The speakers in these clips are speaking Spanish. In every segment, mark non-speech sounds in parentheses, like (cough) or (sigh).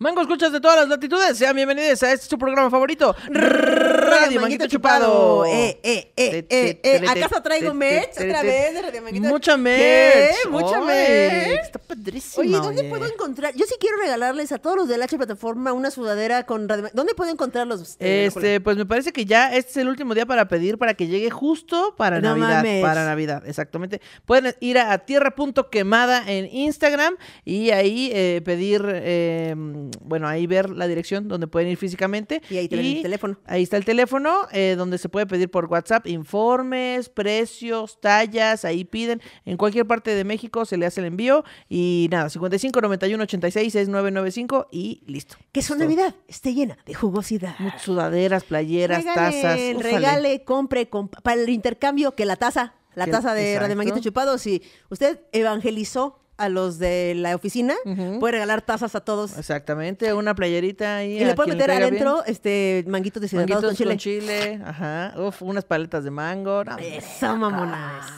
Mango, escuchas de todas las latitudes. Sean bienvenidos a este su programa favorito. Radio Manguito Chupado. Eh, eh, eh, eh, eh. ¿Acaso traigo merch otra vez de Radio Manguito? Mucha merch. Mucha merch. Está padrísimo. Oye, ¿dónde puedo eh. encontrar? Yo sí quiero regalarles a todos los de la H plataforma una sudadera con Radio ¿Dónde puedo encontrarlos? Eh, este, pues me parece que ya este es el último día para pedir para que llegue justo para Navidad. Para Navidad, exactamente. Pueden ir a tierra.quemada en Instagram y ahí eh, pedir em, bueno, ahí ver la dirección donde pueden ir físicamente. Y ahí tienen el teléfono. Ahí está el teléfono, eh, donde se puede pedir por WhatsApp informes, precios, tallas, ahí piden. En cualquier parte de México se le hace el envío. Y nada, 55 91 86 6995 y listo. Que su Navidad esté llena de jugosidad. Sudaderas, playeras, tazas. Regale, compre, para el intercambio que la taza, la taza de, de chupado, Si usted evangelizó a los de la oficina, puede regalar tazas a todos. Exactamente, una playerita ahí. Y le puede meter adentro este manguitos de con chile. ajá. Uf, unas paletas de mango. eso, mamona,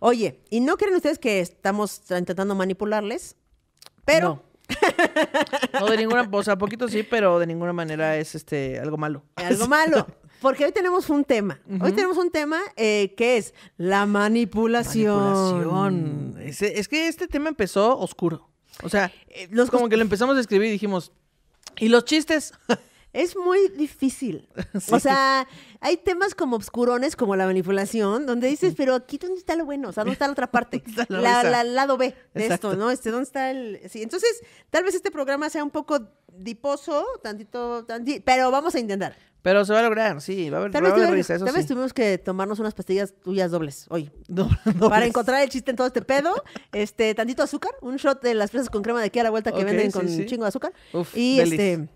Oye, ¿y no creen ustedes que estamos intentando manipularles? Pero. No. de ninguna, o sea, poquito sí, pero de ninguna manera es este algo malo. Algo malo. (laughs) Porque hoy tenemos un tema. Hoy tenemos un tema eh, que es la manipulación. Es, que este tema empezó oscuro. O sea, eh, los como que lo empezamos a escribir y dijimos, ¿y los chistes? (laughs) Es muy difícil. (laughs) O sea, hay temas como obscurones, como la manipulación, donde dices, pero aquí dónde está lo bueno, o sea, dónde está la otra (laughs) parte, la, lado B de esto, ¿no? Este, ¿dónde está el...? Sí, entonces, tal vez este programa sea un poco diposo, tantito pero vamos a intentar. Pero se va a lograr, sí, va a haber, tuvimos que tomarnos unas pastillas tuyas dobles hoy. (laughs) Para encontrar el chiste en todo este pedo. este, tantito azúcar, un shot de las fresas con crema de aquí a la vuelta que venden con un chingo de azúcar. y este.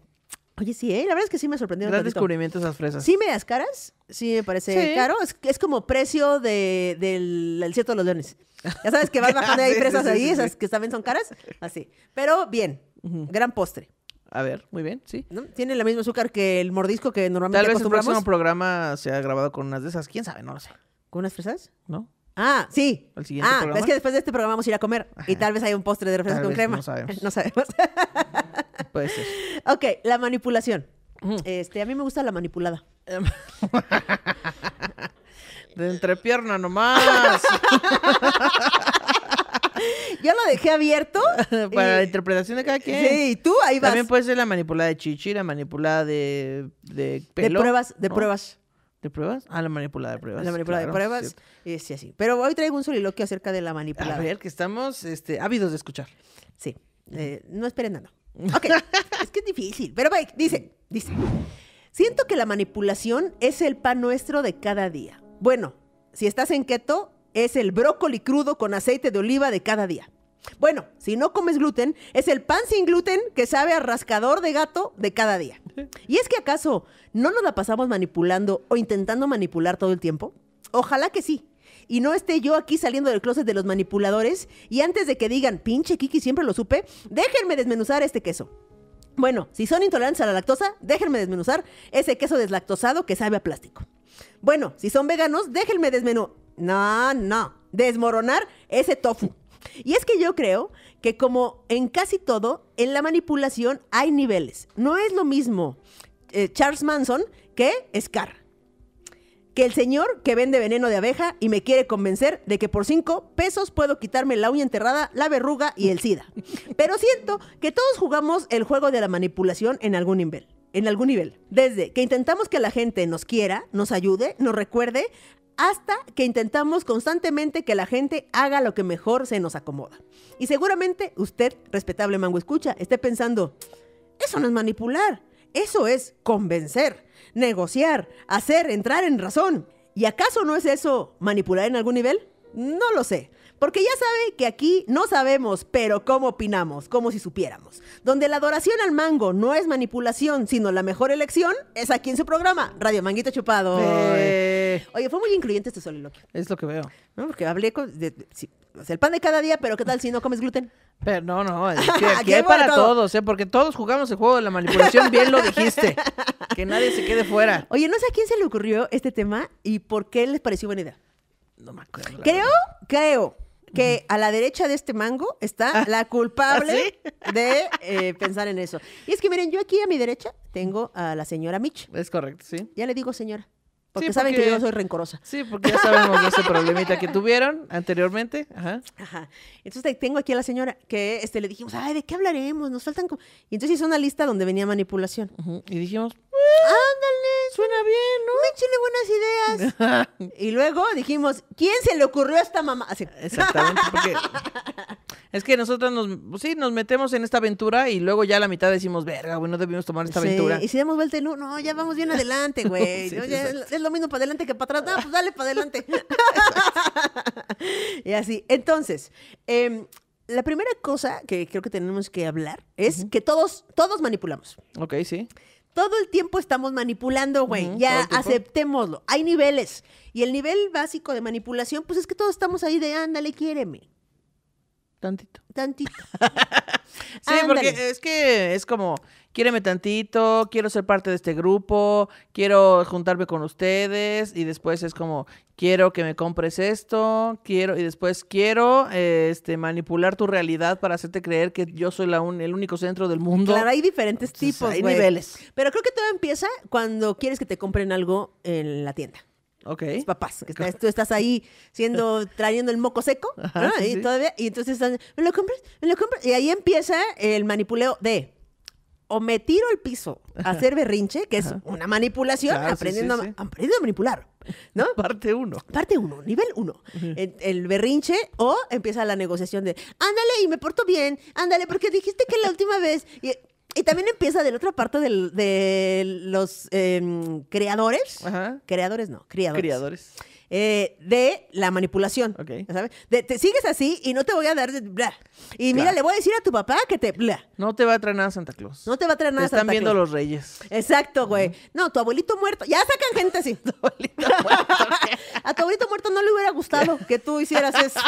Oye, sí, eh, la verdad es que sí me sorprendió. Gran descubrimiento esas fresas. Sí, me caras. Sí, me parece caro. Es, como precio del, cierto de los leones. Ya sabes que vas (laughs) bajando hay fresas ahí, esas que también son caras. Así. Pero bien, gran postre. A ver, muy bien, sí. ¿No? Tiene la misma azúcar que el mordisco que normalmente Tal vez el próximo programa se ha grabado con unas de esas. ¿Quién sabe? No lo sé. ¿Con unas fresas? ¿No? Ah, sí. El siguiente ah, es que después de este programa vamos a ir a comer y tal vez haya un postre de refresco con crema. no sabemos. (laughs) No sabemos. (laughs) Puede ser. ok, la manipulación. Este, a mí me gusta la manipulada. (laughs) De entrepierna nomás. Ya lo dejé abierto. (laughs) Para la interpretación de cada quien. Sí, y tú ahí vas. También puede ser la manipulada de chichi, la manipulada de, de pelo. De pruebas, de pruebas. ¿De pruebas? Ah, la manipulada de pruebas. La manipulada de pruebas. Y sí, así. Pero hoy traigo un soliloquio acerca de la manipulada. A ver, que estamos este, ávidos de escuchar. Sí. Eh, no esperen nada. Ok. (laughs) es que es difícil. Pero Mike, dice, dice. Siento que la manipulación es el pan nuestro de cada día. Bueno, si estás en keto, es el brócoli crudo con aceite de oliva de cada día. Bueno, si no comes gluten, es el pan sin gluten que sabe a rascador de gato de cada día. ¿Y es que acaso no nos la pasamos manipulando o intentando manipular todo el tiempo? Ojalá que sí. Y no esté yo aquí saliendo del closet de los manipuladores y antes de que digan, pinche Kiki, siempre lo supe, déjenme desmenuzar este queso. Bueno, si son intolerantes a la lactosa, déjenme desmenuzar ese queso deslactosado que sabe a plástico. Bueno, si son veganos, déjenme desmenuzar. No, no. Desmoronar ese tofu. Y es que yo creo que como en casi todo, en la manipulación hay niveles. No es lo mismo eh, Charles Manson que Scar. Que el señor que vende veneno de abeja y me quiere convencer de que por cinco pesos puedo quitarme la uña enterrada, la verruga y el SIDA. Pero siento que todos jugamos el juego de la manipulación en algún nivel en algún nivel. Desde que intentamos que la gente nos quiera, nos ayude, nos recuerde, hasta que intentamos constantemente que la gente haga lo que mejor se nos acomoda. Y seguramente usted, respetable mango escucha, esté pensando, eso no es manipular, eso es convencer, negociar, hacer entrar en razón. ¿Y acaso no es eso manipular en algún nivel? No lo sé. Porque ya sabe que aquí no sabemos, pero cómo opinamos, como si supiéramos. Donde la adoración al mango no es manipulación, sino la mejor elección, es aquí en su programa, Radio Manguito Chupado. Oye, fue muy incluyente este soliloquio. Es lo que veo. porque hablé con, el pan de cada día, pero ¿qué tal si no comes gluten? Pero no, no, (laughs) que aquí hay para todos, ¿eh? porque todos jugamos el juego de la manipulación, bien lo dijiste. (laughs) Que nadie se quede fuera. Oye, no sé a quién se le ocurrió este tema y por qué les pareció buena idea. No me acuerdo. Creo, creo que a la derecha de este mango está ah, la culpable ¿ah, de eh, pensar en eso. Y es que miren, yo aquí a mi derecha tengo a la señora Mitch. Es correcto, sí. Ya le digo señora. Porque, saben que yo soy rencorosa. Sí, porque ya sabemos de ese problemita que tuvieron anteriormente. Ajá. Ajá. Entonces tengo aquí a la señora que este, le dijimos, ay, ¿de qué hablaremos? Nos faltan... Y entonces hizo una lista donde venía manipulación. Y dijimos, Ándale. Suena bien, ¿no? chile buenas ideas. (laughs) y luego dijimos, ¿quién se le ocurrió a esta mamá? Exactamente, porque (laughs) es que nosotros nos, sí, nos metemos en esta aventura y luego ya a la mitad decimos, verga, güey, no debimos tomar esta aventura. Y si damos vuelta en uno, no, ya vamos bien adelante, (laughs) güey. es, lo mismo para adelante que para atrás. No, pues dale para adelante. y así. Entonces, em, la primera cosa que creo que tenemos que hablar es que todos, todos manipulamos. Ok, sí todo el tiempo estamos manipulando, güey. ya aceptémoslo. Hay niveles. Y el nivel básico de manipulación, pues es que todos estamos ahí de ándale, quiéreme. Tantito. Tantito. (laughs) sí, porque es que es como Quíreme tantito, quiero ser parte de este grupo, quiero juntarme con ustedes y después es como, quiero que me compres esto, quiero y después quiero eh, este, manipular tu realidad para hacerte creer que yo soy el único centro del mundo. Claro, hay diferentes tipos, hay niveles. Pero creo que todo empieza cuando quieres que te compren algo en la tienda. Ok. papás, que tú estás ahí siendo, (laughs) trayendo el moco seco, y y entonces están, ¿me lo compras? ¿Me lo compras? Y ahí empieza el manipuleo de, o me tiro al piso a hacer berrinche, que es una manipulación, aprendiendo, A, manipular, ¿no? Parte uno. Parte uno, nivel uno. el, berrinche o empieza la negociación de, ándale y me porto bien, ándale, porque dijiste que la última vez... Y, también empieza de la otra parte de los em, creadores. Creadores no, criadores. Criadores. Eh, de la manipulación. ¿sabes? te sigues así y no te voy a dar Y mira, le voy a decir a tu papá que te No te va a traer nada Santa Claus. No te va a traer nada Santa Claus. Están viendo los reyes. Exacto, güey. No, tu abuelito muerto. Ya sacan gente así. (laughs) muerto. (laughs) a tu abuelito muerto no le hubiera gustado (laughs) que tú hicieras eso.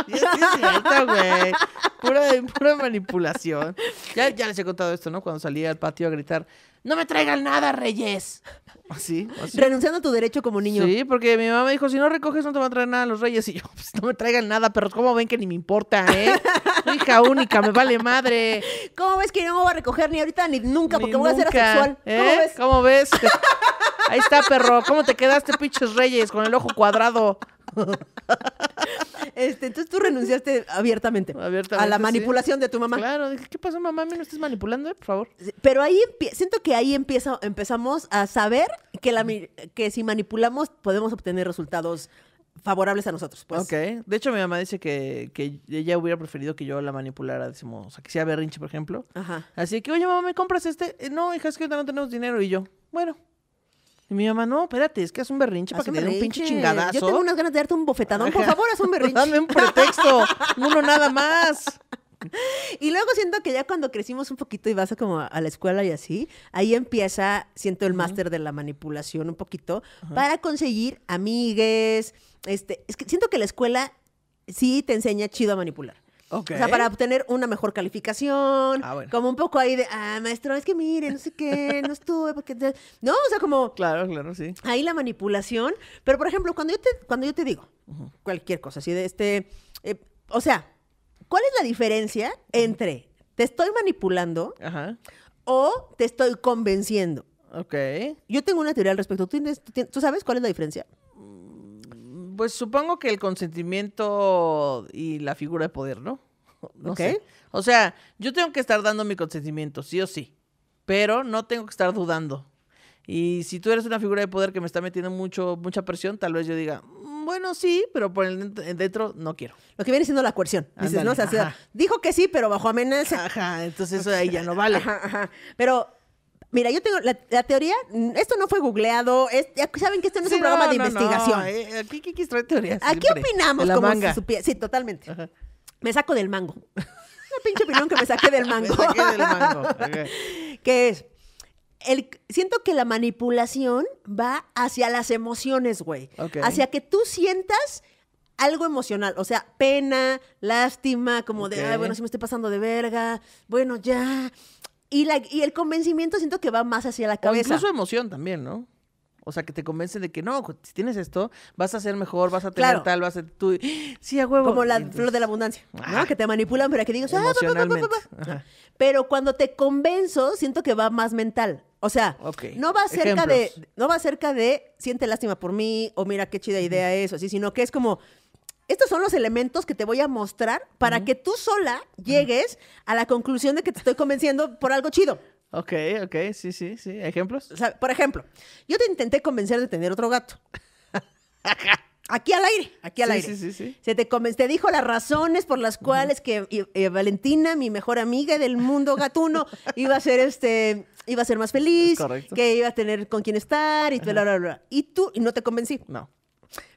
Pura, manipulación. Ya, ya les he contado esto, ¿no? Cuando salía al patio a gritar, no me traigan nada, reyes. Así, Renunciando a tu derecho como niño. Sí, porque mi mamá me dijo, si no recoges no te van a traer nada a los reyes. Y yo, pues no me traigan nada, pero ¿cómo ven que ni me importa, eh? (laughs) hija única, me vale madre. ¿Cómo ves que no me voy a recoger ni ahorita ni nunca porque voy a ser asexual? ¿Cómo ¿eh? ves? ¿Cómo ves? Ahí está, perro. ¿Cómo te quedaste, pinches reyes, con el ojo cuadrado? (laughs) (laughs) Este, entonces tú renunciaste abiertamente, a la manipulación de tu mamá. Claro, dije, ¿qué pasó, mamá? ¿Me no estás manipulando, eh, por favor? Pero ahí siento que ahí empieza, empezamos a saber que, la, que si manipulamos podemos obtener resultados favorables a nosotros. Pues. Ok. De hecho, mi mamá dice que, ella hubiera preferido que yo la manipulara, decimos, o sea, que sea berrinche, por ejemplo. Ajá. Así que, oye, mamá, ¿me compras este? Eh, no, hija, es que no tenemos dinero. Y yo, bueno, y mi mamá, no, espérate, es que haz un berrinche para que te dé un pinche chingadazo. Yo tengo unas ganas de darte un bofetadón. Por favor, haz un (laughs) pues berrinche. Dame un pretexto. Uno nada más. (laughs) Y luego siento que ya cuando crecimos un poquito y vas a como a la escuela y así, ahí empieza, siento el máster de la manipulación un poquito, para conseguir amigues. Este, es que siento que la escuela sí te enseña chido a manipular. O sea, para obtener una mejor calificación. Ah, como un poco ahí de, ah, maestro, es que mire, no sé qué, no estuve, porque... No, o sea, como... Claro, claro, sí. Ahí la manipulación. Pero, por ejemplo, cuando yo te, cuando yo te digo cualquier cosa, así de este... Eh, o sea, ¿cuál es la diferencia entre te estoy manipulando o te estoy convenciendo? Ok. Yo tengo una teoría al respecto. tienes, ¿tú sabes cuál es la diferencia? Mm, pues supongo que el consentimiento y la figura de poder, ¿no? O sea, yo tengo que estar dando mi consentimiento, sí o sí, pero no tengo que estar dudando. Y si tú eres una figura de poder que me está metiendo mucho, mucha presión, tal vez yo diga, mm, bueno, sí, pero por dentro no quiero. Lo que viene siendo la coerción. ¿no? dijo que sí, pero bajo amenaza. Ajá, entonces eso ahí ya no vale. Pero Mira, yo tengo la, teoría, esto no fue googleado, ya saben que esto no es un programa de investigación. Eh, aquí Aquí opinamos como manga. si Sí, totalmente. Ajá. Me saco del mango. (laughs) Una pinche opinión que me saqué del mango. (laughs) me saqué del mango. (laughs) es, el, siento que la manipulación va hacia las emociones, güey. Hacia que tú sientas algo emocional, o sea, pena, lástima, como de, ay, bueno, si me estoy pasando de verga, bueno, ya. Y, la, y el convencimiento siento que va más hacia la cabeza. O incluso emoción también, ¿no? O sea, que te convencen de que no, si tienes esto, vas a ser mejor, vas a tener tal, vas a tú. Sí, a huevo. Como la flor de la abundancia, ah. Que te manipulan para que digas, ah, Pero cuando te convenzo, siento que va más mental. O sea, no va acerca de, no va cerca de siente lástima por mí, o mira qué chida idea es, o así, sino que es como estos son los elementos que te voy a mostrar para que tú sola llegues a la conclusión de que te estoy convenciendo por algo chido. Ok, ok, sí, sí, sí. ¿Ejemplos? por ejemplo, yo te intenté convencer de tener otro gato. (laughs) Aquí al aire, aquí al aire. Sí, sí, sí. Se te, te dijo las razones por las cuales que eh, Valentina, mi mejor amiga del mundo gatuno, (laughs) iba a ser este, iba a ser más feliz, que iba a tener con quién estar y bla, bla, bla. Y tú y no te convencí. No.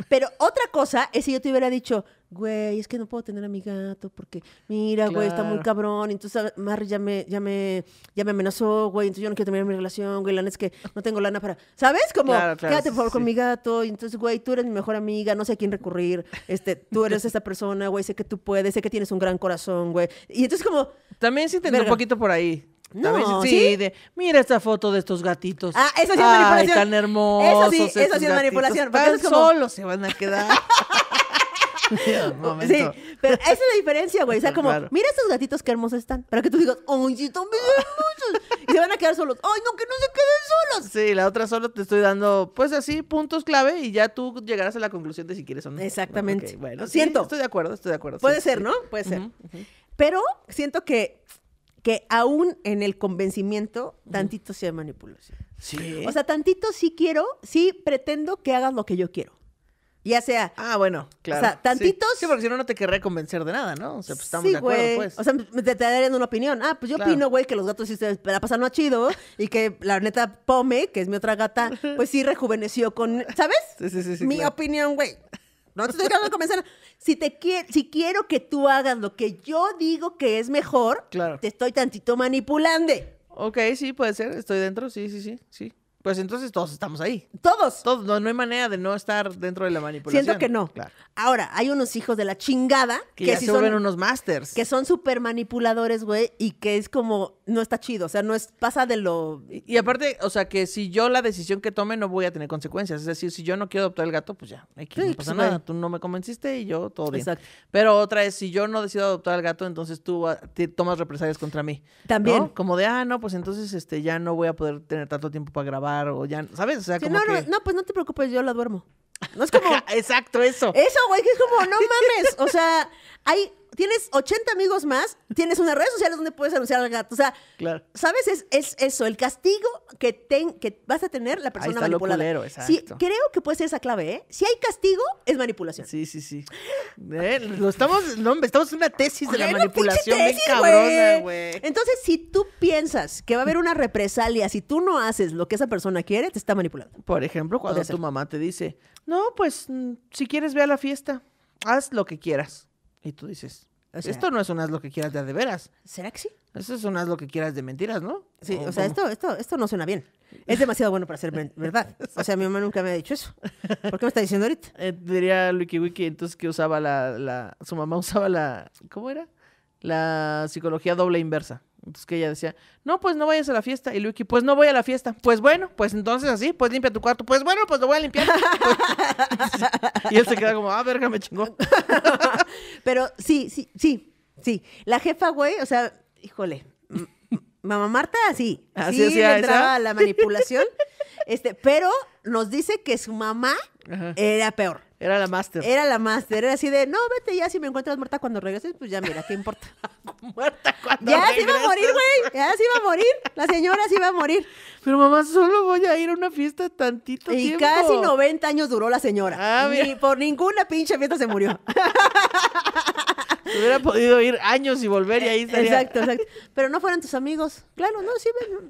Pero otra cosa es si yo te hubiera dicho, güey, es que no puedo tener a mi gato porque, mira, güey, está muy cabrón. Entonces, ah, Mar ya me, ya, me, ya me amenazó, güey, entonces yo no quiero terminar mi relación, güey, la neta es que no tengo lana para. ¿Sabes? Como, quédate por favor con mi gato. Y entonces, güey, tú eres mi mejor amiga, no sé a quién recurrir. Este, tú eres esta persona, güey, sé que tú puedes, sé que tienes un gran corazón, güey. Y entonces, como. También sí tener un poquito por ahí. No, sí, mira esta foto de estos gatitos. Ah, eso sí es Ay, manipulación. tan hermosos. Eso sí, eso sí es manipulación. Tan solos se van a quedar. (laughs) (laughs) sí, pero esa es la diferencia, güey. O sea, como, mira estos gatitos qué hermosos están. pero que tú digas, ¡ay, sí, están bien hermosos! Y se van a quedar solos. ¡Ay, no, que no se queden solos! Sí, la otra solo te estoy dando, pues así, puntos clave y ya tú llegarás a la conclusión de si quieres o no. Exactamente. Bueno, siento. estoy de acuerdo, estoy de acuerdo. Puede ser, ¿no? Puede ser. Pero siento que que aún en el convencimiento, tantito sí hay manipulación. Sí. O sea, tantito sí quiero, sí pretendo que hagas lo que yo quiero. Ya sea. Ah, bueno, claro. O sea, tantitos. Sí, porque si no, no te querré convencer de nada, ¿no? O sea, pues estamos de acuerdo, pues. O sea, te, darían una opinión. Ah, pues yo opino, güey, que los gatos sí se la pasan a chido y que la neta Pome, que es mi otra gata, pues sí rejuveneció con. ¿Sabes? Sí, sí, sí. mi opinión, güey. No te estoy de comenzar Si, te quiero, si quiero que tú hagas lo que yo digo que es mejor, claro. te estoy tantito manipulando. Ok, sí, puede ser. Estoy dentro, sí, sí, sí, sí. Pues entonces todos estamos ahí. Todos. Todos. No, hay manera de no estar dentro de la manipulación. Siento que no. Ahora, hay unos hijos de la chingada que, que son, unos masters. Que son súper manipuladores, güey, y que es como, no está chido. O sea, no es, pasa de lo. Y, aparte, o sea, que si yo la decisión que tome no voy a tener consecuencias. Es decir, si yo no quiero adoptar el gato, pues ya, no pues, pasa nada. Tú no me convenciste y yo todo bien. Exacto. Pero otra es, si yo no decido adoptar al gato, entonces tú ah, tomas represalias contra mí. También. Como de, ah, no, pues entonces este, ya no voy a poder tener tanto tiempo para grabar o ya, ¿sabes? O sea, sí, como no, no, pues no te preocupes, yo la duermo. No es (laughs) como. Exacto, eso. (laughs) Eso, güey, que es como, no mames. O sea, tienes 80 amigos más, tienes unas redes sociales donde puedes anunciar al gato. O sea, ¿sabes? Es, eso, el castigo que, que vas a tener la persona manipulada. creo que puede ser esa clave, ¿eh? Si hay castigo, es manipulación. Sí, sí, sí. Eh, lo estamos, estamos en una tesis de la manipulación cabrona, Entonces, si tú piensas que va a haber una represalia, si tú no haces lo que esa persona quiere, te está manipulando. Por ejemplo, cuando tu mamá te dice, no, pues mm, si quieres ve a la fiesta, haz lo que quieras. Y tú dices, esto no es un haz lo que quieras de, de veras. ¿Será que sí? Eso es un haz lo que quieras de mentiras, ¿no? Sí, o, sea, esto, esto, esto no suena bien. Es demasiado bueno para ser verdad. O sea, mi mamá nunca me ha dicho eso. ¿Por qué me está diciendo ahorita? Eh, diría Luiki Wiki, entonces que usaba la, la. Su mamá usaba la. ¿Cómo era? La psicología doble inversa. Entonces que ella decía, no, pues no vayas a la fiesta. Y Luqui pues no voy a la fiesta. Pues bueno, pues entonces así, pues limpia tu cuarto. Pues bueno, pues lo voy a limpiar. (laughs) y él se queda como, ah, verga, me chingó. (laughs) Pero sí, sí, sí, sí. La jefa, güey, o sea, híjole, mamá Marta, sí. Así sí, entraba la manipulación. Este, pero nos dice que su mamá era peor. Era la máster. Era la máster. Era así de, no, vete ya, si me encuentras muerta cuando regreses, pues ya mira, ¿qué importa? (laughs) muerta cuando Ya se iba a morir, güey. Ya se iba a morir. La señora se iba a morir. Pero mamá, solo voy a ir a una fiesta tantito y tiempo. Y casi 90 años duró la señora. Y ah, por ninguna pinche fiesta se murió. (laughs) Hubiera podido ir años y volver y ahí estaría. Exacto, exacto. Pero no fueran tus amigos. Claro, no, sí,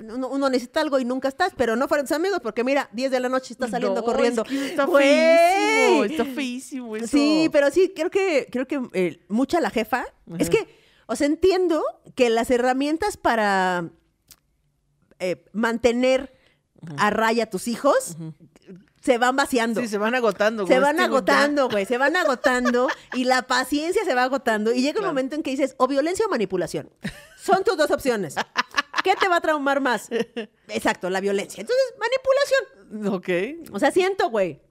uno, necesita algo y nunca estás, pero no fueran tus amigos porque mira, 10 de la noche está saliendo corriendo. está feísimo, está feísimo Sí, pero sí, creo que, creo que eh, mucha la jefa. Es que, o sea, entiendo que las herramientas para eh, mantener a raya a tus hijos, se van vaciando. Sí, se van agotando. Se van agotando, güey, se van agotando (laughs) y la paciencia se va agotando y llega un momento en que dices o violencia o manipulación. Son tus dos opciones. ¿Qué te va a traumar más? Exacto, la violencia. Entonces, manipulación. Ok. O sea, siento, güey.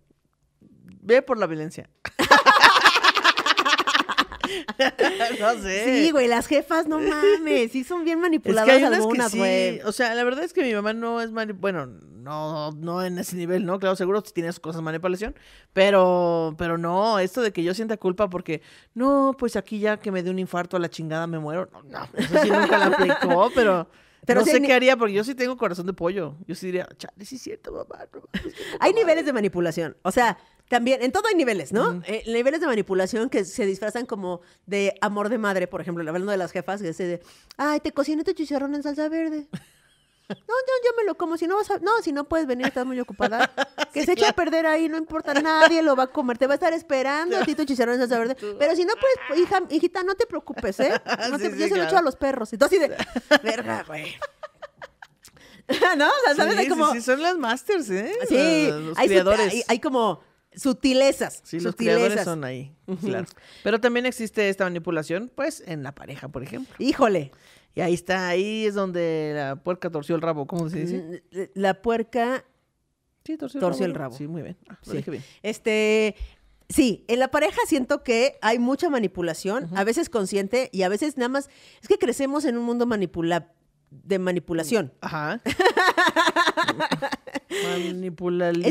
Ve por la violencia. (laughs) no sé. Sí, güey, las jefas, no mames, sí son bien manipuladas algunas, güey. O sea, la verdad es que mi mamá no es bueno, no, no en ese nivel, ¿no? Claro, seguro tienes cosas de manipulación, pero, pero no, esto de que yo sienta culpa porque, no, pues aquí ya que me dé un infarto a la chingada me muero, no, no, eso sí nunca la aplicó, (laughs) pero... Pero no sé qué haría, porque yo sí tengo corazón de pollo. Yo sí diría, chale, sí es cierto, mamá. hay niveles de manipulación. O sea, también, en todo hay niveles, ¿no? Eh, niveles de manipulación que se disfrazan como de amor de madre, por ejemplo, hablando de las jefas, que se de, ay, te cociné tu chicharrón en salsa verde. No, yo, yo me lo como. Si no vas a... No, si no puedes venir, estás muy ocupada. (laughs) Que se eche a perder ahí, no importa, nadie lo va a comer. Te va a estar esperando a ti tu chicharrón Pero si no puedes, hija, hijita, no te preocupes, ¿eh? No (laughs) te... yo se lo echo a los perros. Entonces, así de... (laughs) Verga, güey. ¿No? O sea, ¿sabes? como... sí, son las masters, ¿eh? Sí, hay, Hay, como sutilezas. Sí, los criadores son ahí, claro. Pero también existe esta manipulación, pues, en la pareja, por ejemplo. Híjole. Y ahí está, ahí es donde la puerca torció el rabo, ¿cómo se dice? Mm, la puerca sí, torció, el, rabo. Sí, muy bien. Ah, sí. Este, sí, en la pareja siento que hay mucha manipulación, a veces consciente y a veces nada más, es que crecemos en un mundo manipulable de manipulación. Ajá. (laughs) manipulable.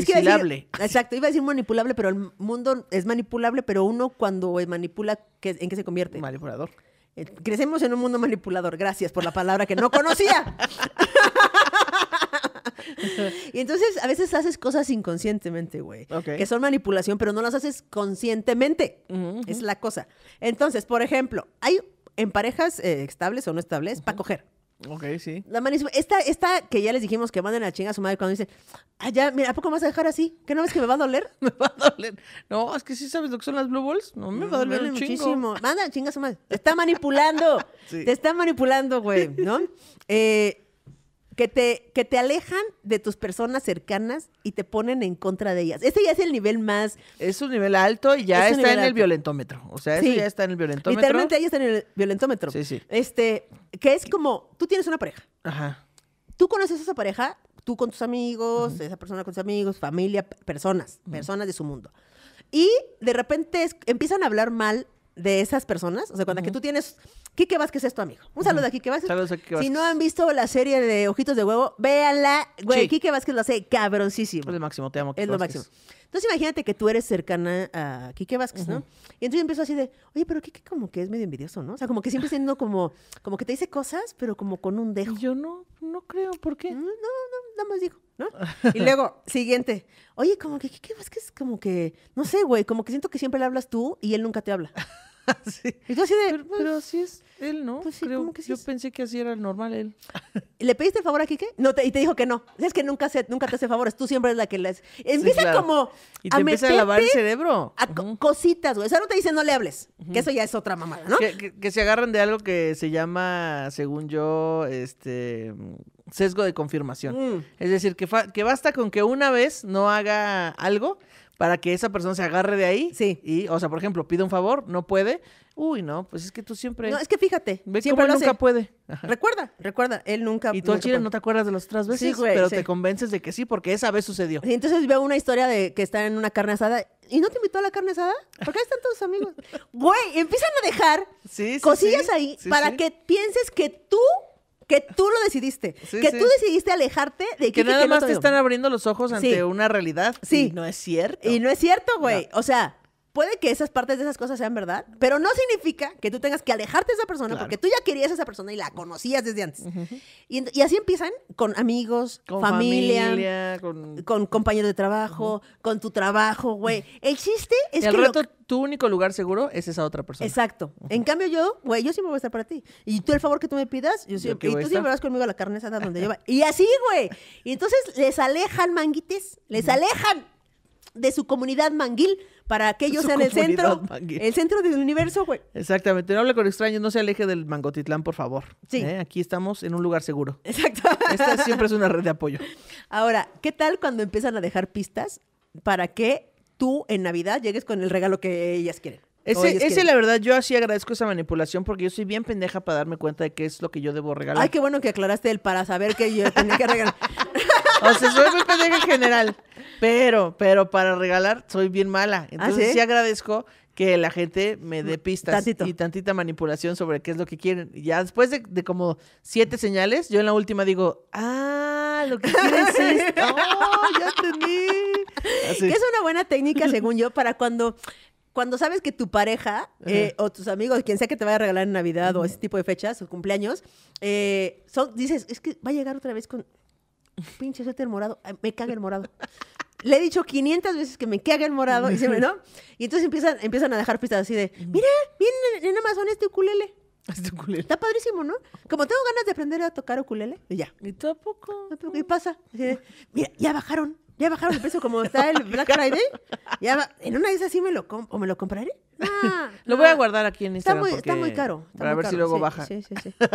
exacto, iba a decir manipulable, pero el mundo es manipulable, pero uno cuando manipula, ¿en qué se convierte? Manipulador. Eh, crecemos en un mundo manipulador. Gracias por la palabra que no conocía. (laughs) y entonces a veces haces cosas inconscientemente, güey. Que son manipulación, pero no las haces conscientemente. Es la cosa. Entonces, por ejemplo, hay en parejas eh, estables o no estables, para coger. Ok, sí. La manísima. Esta, esta que ya les dijimos que manden a chinga a su madre cuando dice, ah, ya, mira, ¿a poco me vas a dejar así? ¿Qué no ves que me va a doler? (laughs) me va a doler. No, es que sí sabes lo que son las Blue Balls. No, me mm, va a doler muchísimo. Manda a chinga a su madre. Te está manipulando. (laughs) Te está manipulando, güey, ¿no? (laughs) eh, que te, que te alejan de tus personas cercanas y te ponen en contra de ellas. Ese ya es el nivel más... Es un nivel alto y ya está en el violentómetro. O sea, eso ya está en el violentómetro. Literalmente ahí está en el violentómetro. Sí, sí. Este, que es como, tú tienes una pareja. Ajá. Tú conoces a esa pareja, tú con tus amigos, esa persona con sus amigos, familia, personas, personas de su mundo. Y de repente empiezan a hablar mal de esas personas. O sea, cuando que tú tienes Quique Vázquez es tu amigo. Un saludo a Quique Vázquez. Si no han visto la serie de Ojitos de Huevo, véanla. Güey, Quique Vázquez lo hace cabroncísimo. Es lo máximo, te amo. Quique es lo máximo. Entonces imagínate que tú eres cercana a Quique Vázquez, ¿no? Y entonces yo empiezo así de, oye, pero Quique como que es medio envidioso, ¿no? O sea, como que siempre siendo como, como que te dice cosas, pero como con un dejo. Y yo no, no creo, ¿por qué? Mm, no, no, nada más digo, ¿no? (laughs) Y luego, siguiente. Oye, como que Quique Vázquez, como que, no sé, güey, como que siento que siempre le hablas tú y él nunca te habla. (laughs) sí. Y pues, así es él, ¿no? Pues que yo pensé que así era normal él. (laughs) ¿Le pediste favor a Quique? No, y te dijo que no. Es que nunca, nunca te hace favores, tú siempre eres la que le... Empieza como Y te empieza a lavar el cerebro. con cositas, güey. O sea, no te dice no le hables, que eso ya es otra mamada, ¿no? Que, se agarran de algo que se llama, según yo, este sesgo de confirmación. Mm. Es decir, que basta con que una vez no haga algo para que esa persona se agarre de ahí. Sí. Y, o sea, por ejemplo, pide un favor, no puede. Uy, no, pues es que tú siempre. No, es que fíjate. siempre nunca puede. Recuerda, recuerda, él nunca. Y tú al chile no te acuerdas de las otras veces, sí, güey, pero te convences de que sí, porque esa vez sucedió. Y entonces veo una historia de que está en una carne asada. ¿Y no te invitó a la carne asada? Porque ahí están tus amigos? (laughs) güey, empiezan a dejar cosillas ahí para que pienses que tú que tú lo decidiste. que tú decidiste alejarte de que nada más te, están abriendo los ojos ante una realidad. Sí. Y no es cierto. Y no es cierto, güey. O sea, puede que esas partes de esas cosas sean verdad, pero no significa que tú tengas que alejarte de esa persona porque tú ya querías a esa persona y la conocías desde antes. y, así empiezan con amigos, con familia, con... compañeros de trabajo, con tu trabajo, güey. El chiste es el que... Rato, tu único lugar seguro es esa otra persona. Exacto. En cambio yo, güey, yo siempre voy a estar para ti. Y tú el favor que tú me pidas, yo, siempre. y tú siempre vas conmigo a la carne de donde yo Y así, güey. Y entonces les alejan manguites, les alejan de su comunidad manguil para que ellos sean el centro, el centro del universo, güey. Exactamente, no hable con extraños, no se aleje del Mangotitlán, por favor. Sí. ¿Eh? Aquí estamos en un lugar seguro. Exacto. Esta siempre es una red de apoyo. Ahora, ¿qué tal cuando empiezan a dejar pistas para que tú en Navidad llegues con el regalo que ellas quieren? Ese, ese la verdad, yo así agradezco esa manipulación porque yo soy bien pendeja para darme cuenta de qué es lo que yo debo regalar. Ay, qué bueno que aclaraste el para saber que yo tenía que regalar. (laughs) O sea, soy muy pendeja en general. Pero, pero para regalar soy bien mala. ¿Ah, Entonces sí? agradezco que la gente me dé mm, pistas y tantita manipulación sobre qué es lo que quieren. Y ya después de, como siete señales, yo en la última digo, ah, lo que quieres es esto. (laughs) Oh, ya entendí. Que es una buena técnica, según yo, para cuando cuando sabes que tu pareja eh, o tus amigos, quien sea que te vaya a regalar en Navidad o ese tipo de fechas o cumpleaños, eh, son, dices, es que va a llegar otra vez con pinche el morado, me caga el morado. Le he dicho 500 veces que me caga el morado y me ¿no? Y entonces empiezan, empiezan a dejar pistas así de, mira, viene en Amazon (laughs) este ukulele. Este Está padrísimo, ¿no? Como tengo ganas de aprender a tocar ukulele, ya. ¿Y tampoco Y pasa. mira, ya bajaron. ¿Ya bajaron el precio como (laughs) está el Black Friday? ¿Ya ¿En una vez así me lo, o me lo compraré? Ah, (laughs) lo voy a guardar aquí en Instagram. Está muy, está muy caro. para ver si luego baja. Sí, sí, sí. (laughs) mira,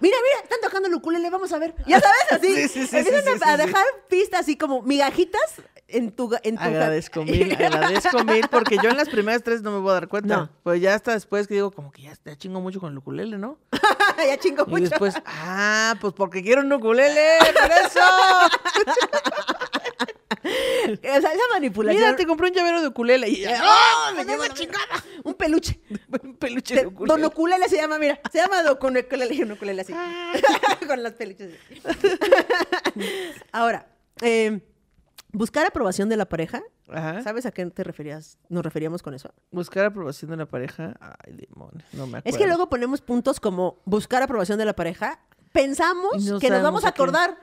mira, están tocando el vamos a ver. Ya sabes, así. Sí, sí, sí, a, dejar pistas así como migajitas en tu... En tu agradezco mil, agradezco mil, porque yo en las primeras tres no me voy a dar cuenta. Pues ya hasta después que digo, como que ya, chingo mucho con el ¿no? ya chingo mucho. Y después, ah, pues porque quiero un ukulele, por eso. (laughs) esa manipulación. Mira, te compré un llavero de ukulele y ¡Oh, (laughs) me llevo chingada! (laughs) Un peluche. un peluche de ukulele. Don ukulele se llama, mira, se llama Don ukulele y un ukulele así. Ah. Con las peluches. Ahora, em, buscar aprobación de la pareja. ¿Sabes a qué te referías? Nos referíamos con eso. Buscar aprobación de la pareja. Ay, limón. no me acuerdo. Es que luego ponemos puntos como buscar aprobación de la pareja. Pensamos que nos vamos a acordar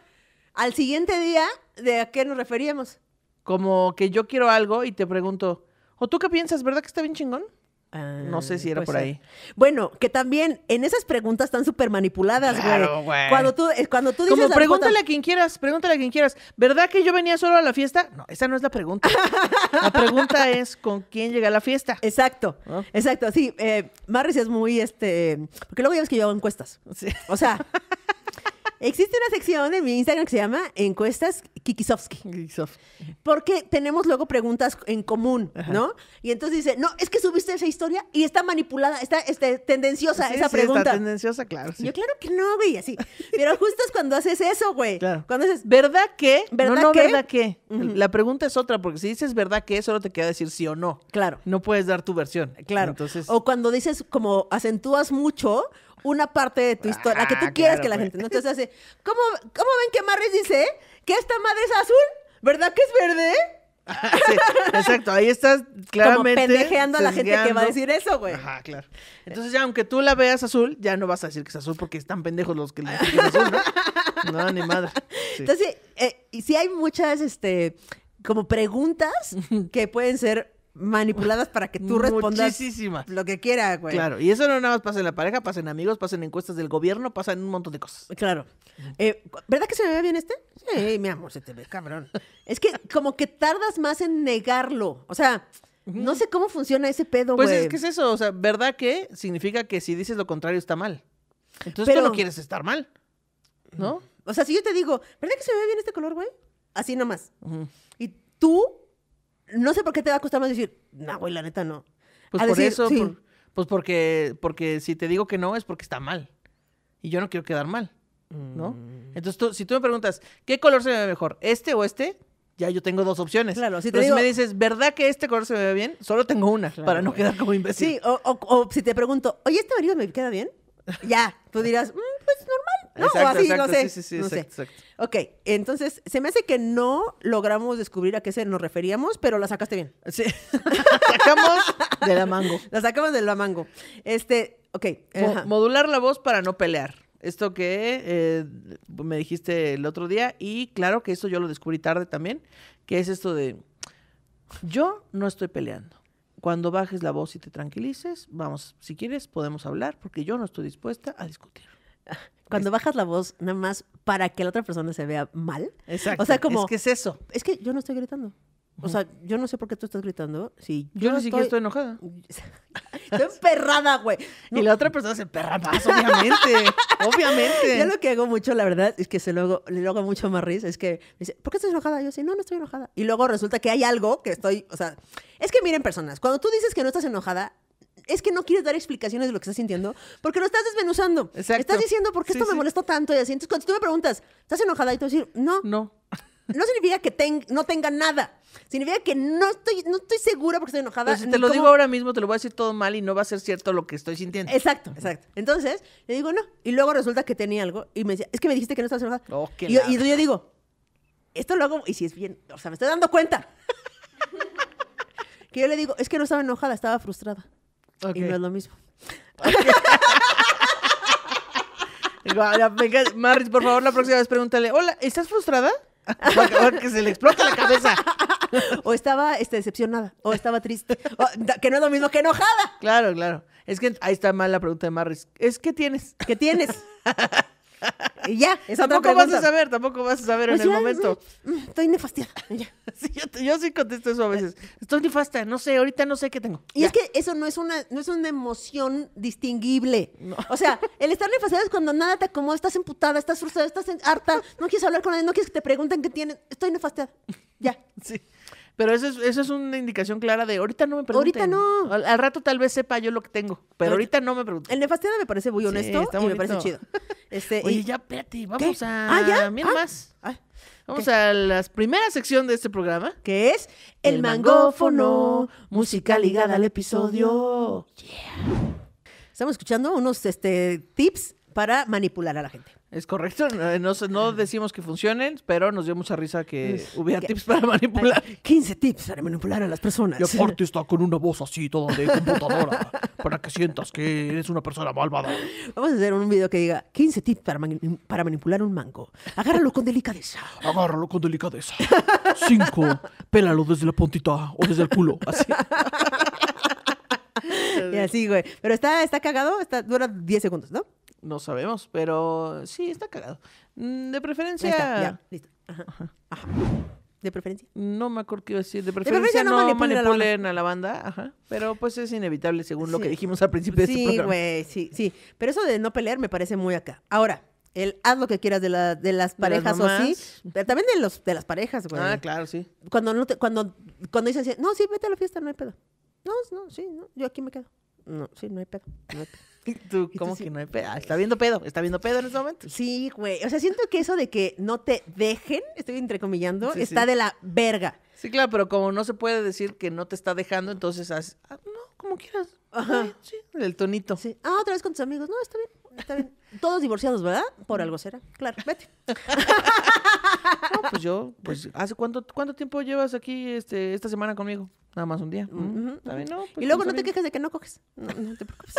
al siguiente día de a qué nos referíamos. Como que yo quiero algo y te pregunto, ¿o tú qué piensas? ¿Verdad que está bien chingón? no sé si ah, era pues por ahí. Bueno, que también en esas preguntas están súper manipuladas, güey. cuando tú, eh, cuando tú dices. Como pregúntale a quien quieras, pregúntale a quien quieras. ¿Verdad que yo venía solo a la fiesta? No, esa no es la pregunta. la pregunta (laughs) es con quién llega a la fiesta. Exacto, exacto. Sí, eh, es muy este. Porque luego ya ves que yo hago encuestas. O sea, Existe una sección en mi Instagram que se llama Encuestas Kikisovsky. Porque tenemos luego preguntas en común, ¿no? Y entonces dice, no, es que subiste esa historia y está manipulada, está este, tendenciosa esa sí, pregunta. Está tendenciosa, claro. Yo claro que no, güey, así. Pero justo es cuando haces eso, güey. Claro. Cuando haces, ¿verdad que? ¿Verdad no, no, que? ¿verdad que? La pregunta es otra, porque si dices verdad que, solo te queda decir sí o no. Claro. No puedes dar tu versión. Claro. Entonces... O cuando dices, como acentúas mucho una parte de tu ah, historia, la que tú quieras que la pues. gente. ¿no? Entonces hace, ¿cómo, ¿cómo ven que Marris dice que esta madre es azul? ¿Verdad que es verde? Ah, sí, exacto, ahí estás claramente. Como pendejeando a la gente que va a decir eso, güey. Ajá, claro. Entonces, ya aunque tú la veas azul, ya no vas a decir que es azul porque están pendejos los que le dicen azul, ¿no? No, ni madre. Entonces, eh, sí hay muchas, este, como preguntas que pueden ser manipuladas para que tú respondas lo que quiera, güey. Claro, y eso no nada más pasa en la pareja, pasa en amigos, pasa en encuestas del gobierno, pasa en un montón de cosas. Claro. Eh, ¿Verdad que se me ve bien este? Sí, mi amor, se te ve, cabrón. es que como que tardas más en negarlo. O sea, no sé cómo funciona ese pedo, pues güey. Pues es que es eso, o sea, ¿verdad que significa que si dices lo contrario está mal? Entonces tú no quieres estar mal, ¿no? O sea, si yo te digo, ¿verdad que se me ve bien este color, güey? Así nomás. Y tú no sé por qué te va a costar más decir, no, güey, la neta no. Pues por eso, pues porque, porque si te digo que no es porque está mal. Y yo no quiero quedar mal, ¿no? Mm. Entonces, si tú me preguntas, ¿qué color se me ve mejor? ¿Este o este? Ya yo tengo dos opciones. Claro, si Pero si me dices, ¿verdad que este color se me ve bien? Solo tengo una, para no quedar como imbécil. Sí, o, o, si te pregunto, oye, ¿este marido me queda bien? Ya, tú dirás, mm, pues normal. ¿no? o así, no sé. Sí, sí, exacto, Ok, entonces, se me hace que no logramos descubrir a qué se nos referíamos, pero la sacaste bien. (laughs) Sí. sacamos de la mango. (laughs) La sacamos de la mango. Este, ok. modular la voz para no pelear. Esto que eh, me dijiste el otro día, y claro que eso yo lo descubrí tarde también, que es esto de, yo no estoy peleando cuando bajes la voz y te tranquilices, vamos, si quieres podemos hablar, porque yo no estoy dispuesta a discutir. (laughs) cuando bajas la voz, nada más para que la otra persona se vea mal. Exacto. O sea, como. Es que es eso. Es que yo no estoy gritando. O sea, yo no sé por qué tú estás gritando. Si yo, no siquiera estoy... enojada. (laughs) estoy emperrada, güey. Y la otra persona se emperra más, obviamente. (laughs) obviamente. Yo lo que hago mucho, la verdad, es que se lo hago, le hago mucho más risa. Es que me dice, ¿por qué estás enojada? Yo sí, no, no estoy enojada. Y luego resulta que hay algo que estoy, o sea, es que miren personas, cuando tú dices que no estás enojada, es que no quieres dar explicaciones de lo que estás sintiendo porque lo estás desmenuzando. Exacto. Estás diciendo por qué esto me molesta tanto y así. Entonces, cuando tú me preguntas, ¿estás enojada? Y tú decir, no. No. No significa que no tenga nada. Significa que no estoy, no estoy segura porque estoy enojada. Pues si te lo digo ahora mismo, te lo voy a decir todo mal y no va a ser cierto lo que estoy sintiendo. Exacto, exacto. Entonces, le digo no. Y luego resulta que tenía algo y me decía, es que me dijiste que no estabas enojada. Oh, y, y yo digo, esto lo hago, y si es bien, o sea, me estoy dando cuenta. (laughs) que yo le digo, es que no estaba enojada, estaba frustrada. Y no es lo mismo. (laughs) Maris, por favor, la próxima vez pregúntale, hola, ¿estás frustrada? (laughs) que se le explota la cabeza. (laughs) O estaba este, decepcionada, o estaba triste, que no es lo mismo que enojada. Claro, claro. Es que ahí está mal la pregunta de Maris. Es, ¿qué tienes? ¿Qué tienes? Y ya, tampoco vas a saber, tampoco vas a saber pues en el momento. Mm, estoy nefasteada (laughs) yo, sí contesto eso a veces. Estoy nefasta, no sé, ahorita no sé qué tengo. Y es que eso no es una, no es una emoción distinguible. O sea, el estar nefasteada es cuando nada te acomoda, estás emputada, estás frustrada, estás harta, no quieres hablar con nadie, no quieres que te pregunten qué tienen Estoy nefasteada. Ya. Sí. Pero eso es, eso es una indicación clara de ahorita no me pregunten. Ahorita no. Al, rato tal vez sepa yo lo que tengo, pero, ahorita no me pregunten. El nefasteado me parece muy honesto me parece chido. (laughs) Este, Oye, ya, espérate, vamos a... Ah, ya. Ah, más. Ah, vamos a la primera sección de este programa. Que es El, mangófono, música ligada al episodio. Estamos escuchando unos este, tips para manipular a la gente. Es correcto, no, eh, decimos que funcionen, pero nos dio mucha risa que hubiera tips para manipular. 15 tips para manipular a las personas. Y aparte está con una voz así toda de computadora, (laughs) para que sientas que eres una persona malvada. Vamos a hacer un video que diga 15 tips para, manipular un mango. Agárralo con delicadeza. Agárralo con delicadeza. 5. Pélalo desde la puntita o desde el culo, así. (laughs) Y así, güey. Pero está, está cagado, está, dura 10 segundos, ¿no? No sabemos, pero sí, está cagado. Mm, de preferencia. ya, listo. Ajá. Ajá. De preferencia. No me acuerdo qué iba a decir. De preferencia, de preferencia no, no, manipulen, a, la banda. Ajá. Pero pues es inevitable según lo que dijimos al principio de este programa. Sí, güey, sí, sí. Pero eso de no pelear me parece muy acá. Ahora, el haz lo que quieras de, la, de las parejas o sí, pero también de los de las parejas, güey. Ah, claro, sí. Cuando no cuando cuando dicen "No, sí, vete a la fiesta, no hay pedo." No, no, sí, no, yo aquí me quedo. No, sí, no hay pedo. (laughs) tú, cómo que no hay pedo? Ah, está viendo pedo, está viendo pedo en este momento. Sí, güey. O sea, siento que eso de que no te dejen, estoy entrecomillando, está de la verga. Sí, claro, pero como no se puede decir que no te está dejando, entonces haz, ah, no, como quieras. Ajá. sí, el tonito. Sí. Ah, otra vez con tus amigos. No, está bien, está bien. (laughs) Todos divorciados, ¿verdad? Por algo será. Claro, vete. (laughs) no, pues yo, pues, ¿hace cuánto, cuánto tiempo llevas aquí este, esta semana conmigo? Nada más un día. Pues, y luego no te quejes de que no coges. No, no te preocupes.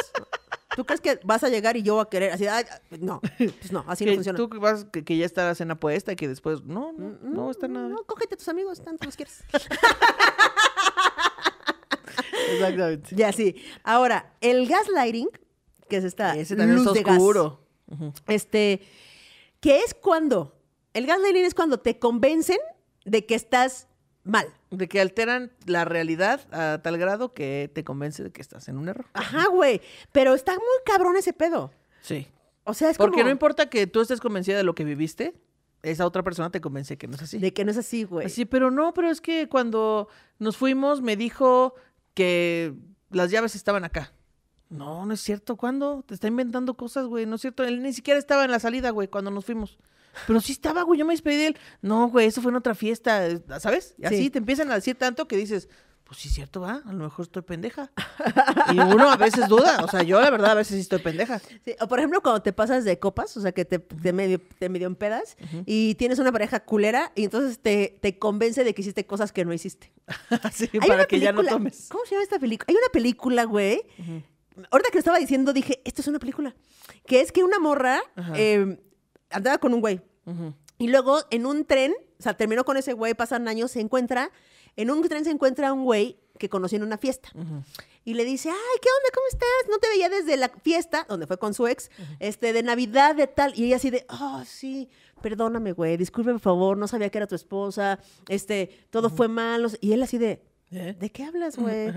¿Tú crees que vas a llegar y yo a querer así? no, pues no, así (laughs) no funciona. Tú vas, que, ya está la cena puesta y que después, no, no, mm, mm, no está nada. No, cógete a tus amigos, tanto los quieres. (laughs) Exactamente. Ya, sí. Ahora, el gaslighting, que es esta Ese también luz oscuro. De Este, que es cuando, el gaslighting es cuando te convencen de que estás mal. De que alteran la realidad a tal grado que te convence de que estás en un error. Ajá, güey. Pero está muy cabrón ese pedo. Sí. O sea, es Porque no importa que tú estés convencida de lo que viviste, esa otra persona te convence que no es así. De que no es así, güey. Sí, pero no, pero es que cuando nos fuimos me dijo que las llaves estaban acá. No, no es cierto. ¿Cuándo? Te está inventando cosas, güey. No es cierto. Él ni siquiera estaba en la salida, güey, cuando nos fuimos. Pero sí estaba, güey, yo me despedí de él. No, güey, eso fue en otra fiesta, ¿sabes? Y así te empiezan a decir tanto que dices, pues sí, cierto, va, a lo mejor estoy pendeja. Y uno a veces duda, o sea, yo la verdad a veces sí estoy pendeja. o por ejemplo, cuando te pasas de copas, o sea, que te, te medio, te medio empedas y tienes una pareja culera y entonces te, te, convence de que hiciste cosas que no hiciste. (laughs) sí, para que ya no tomes. ¿Cómo se llama esta película? Hay una película, güey. Ahorita que lo estaba diciendo, dije, esto es una película. Que es que una morra andaba con un güey. Y luego en un tren, o sea, terminó con ese güey, pasan años, se encuentra, en un tren se encuentra un güey que conoció en una fiesta. Y le dice, ay, ¿qué onda? ¿Cómo estás? No te veía desde la fiesta, donde fue con su ex, este, de Navidad, de tal. Y ella así de, oh, sí, perdóname, güey, disculpe, por favor, no sabía que era tu esposa, este, todo fue malo Y él así de, ¿Eh? ¿De qué hablas, güey?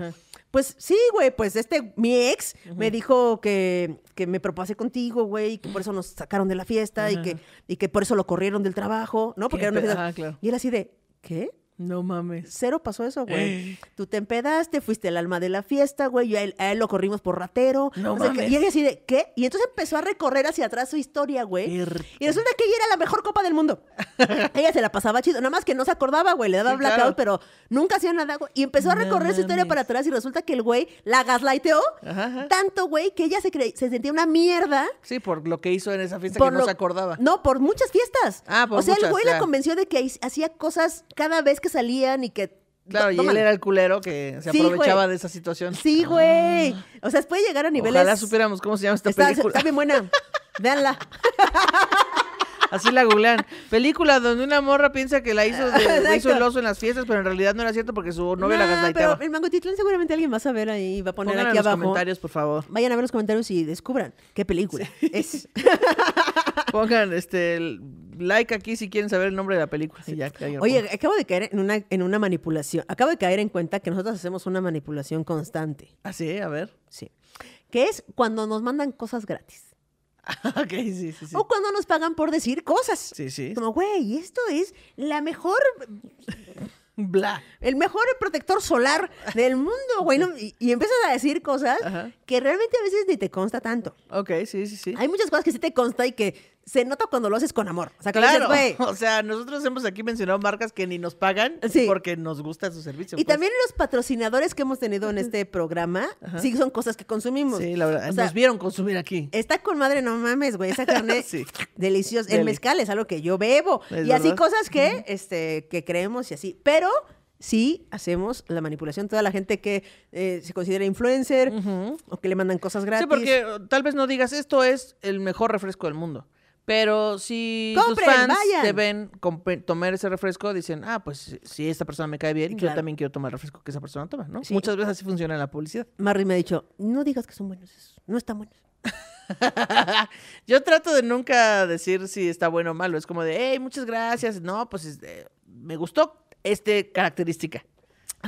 Pues sí, güey, pues este, mi ex me dijo que, que me propuse contigo, güey, y que por eso nos sacaron de la fiesta y, que, y que por eso lo corrieron del trabajo, ¿no? Porque era una Y él así de, ¿qué? No mames. Cero pasó eso, güey. Eh. Tú te empedaste, fuiste el alma de la fiesta, güey. Y a él, lo corrimos por ratero. No y ella así de, ¿qué? Y entonces empezó a recorrer hacia atrás su historia, güey. Y resulta que ella era la mejor copa del mundo. (laughs) ella se la pasaba chido. Nada más que no se acordaba, güey. Le daba blackout, pero nunca hacía nada, güey. Y empezó a recorrer su historia para atrás y resulta que el güey la gaslighteó tanto, güey, que ella se, se sentía una mierda. Sí, por lo que hizo en esa fiesta que no se acordaba. No, por muchas fiestas. Ah, O sea, el güey la convenció de que hacía cosas cada vez que salían y que Claro, y él era el culero que se aprovechaba de esa situación. Sí, ah. güey. O sea, puede llegar a niveles. Ojalá supiéramos cómo se llama esta película. Está bien buena. (laughs) Veanla. Así la googlean. Película donde una morra piensa que la hizo, el oso en las fiestas, pero en realidad no era cierto porque su novia la gaslightaba. Pero el titlán seguramente alguien va a saber ahí va a poner aquí en abajo. los comentarios, por favor. Vayan a ver los comentarios y descubran qué película es. (laughs) Pongan este like aquí si quieren saber el nombre de la película. Oye, acabo de caer en una, en una manipulación. Acabo de caer en cuenta que nosotros hacemos una manipulación constante. ¿Ah, sí? A ver. Sí. Que es cuando nos mandan cosas gratis. (laughs) Ah, ok, sí, sí, sí. O cuando nos pagan por decir cosas. Sí, sí. Como, güey, esto es la mejor... (laughs) Bla. El mejor protector solar del mundo, güey. Y, empiezas a decir cosas que realmente a veces ni te consta tanto. Ok, sí, sí, sí. Hay muchas cosas que sí te consta y que se nota cuando lo haces con amor. O sea, claro. (laughs) o sea, nosotros hemos aquí mencionado marcas que ni nos pagan porque nos gusta su servicio. Y pues. también los patrocinadores que hemos tenido en este programa, sí son cosas que consumimos. Sí, la verdad. nos vieron consumir aquí. Está con madre, no mames, güey. Esa carne (laughs) deliciosa. El mezcal es algo que yo bebo. y así cosas que, este, que creemos y así. Pero sí hacemos la manipulación. Toda la gente que eh, se considera influencer o que le mandan cosas gratis. Sí, porque eh, tal vez no digas, esto es el mejor refresco del mundo. Pero si los fans te ven tomar ese refresco, dicen, ah, pues si esta persona me cae bien, yo también quiero tomar el refresco que esa persona toma, ¿no? Muchas veces así funciona la publicidad. Marry me ha dicho, no digas que son buenos esos, no están buenos. (laughs) yo trato de nunca decir si está bueno o malo, es como de, hey, muchas gracias, no, pues este, me gustó esta característica.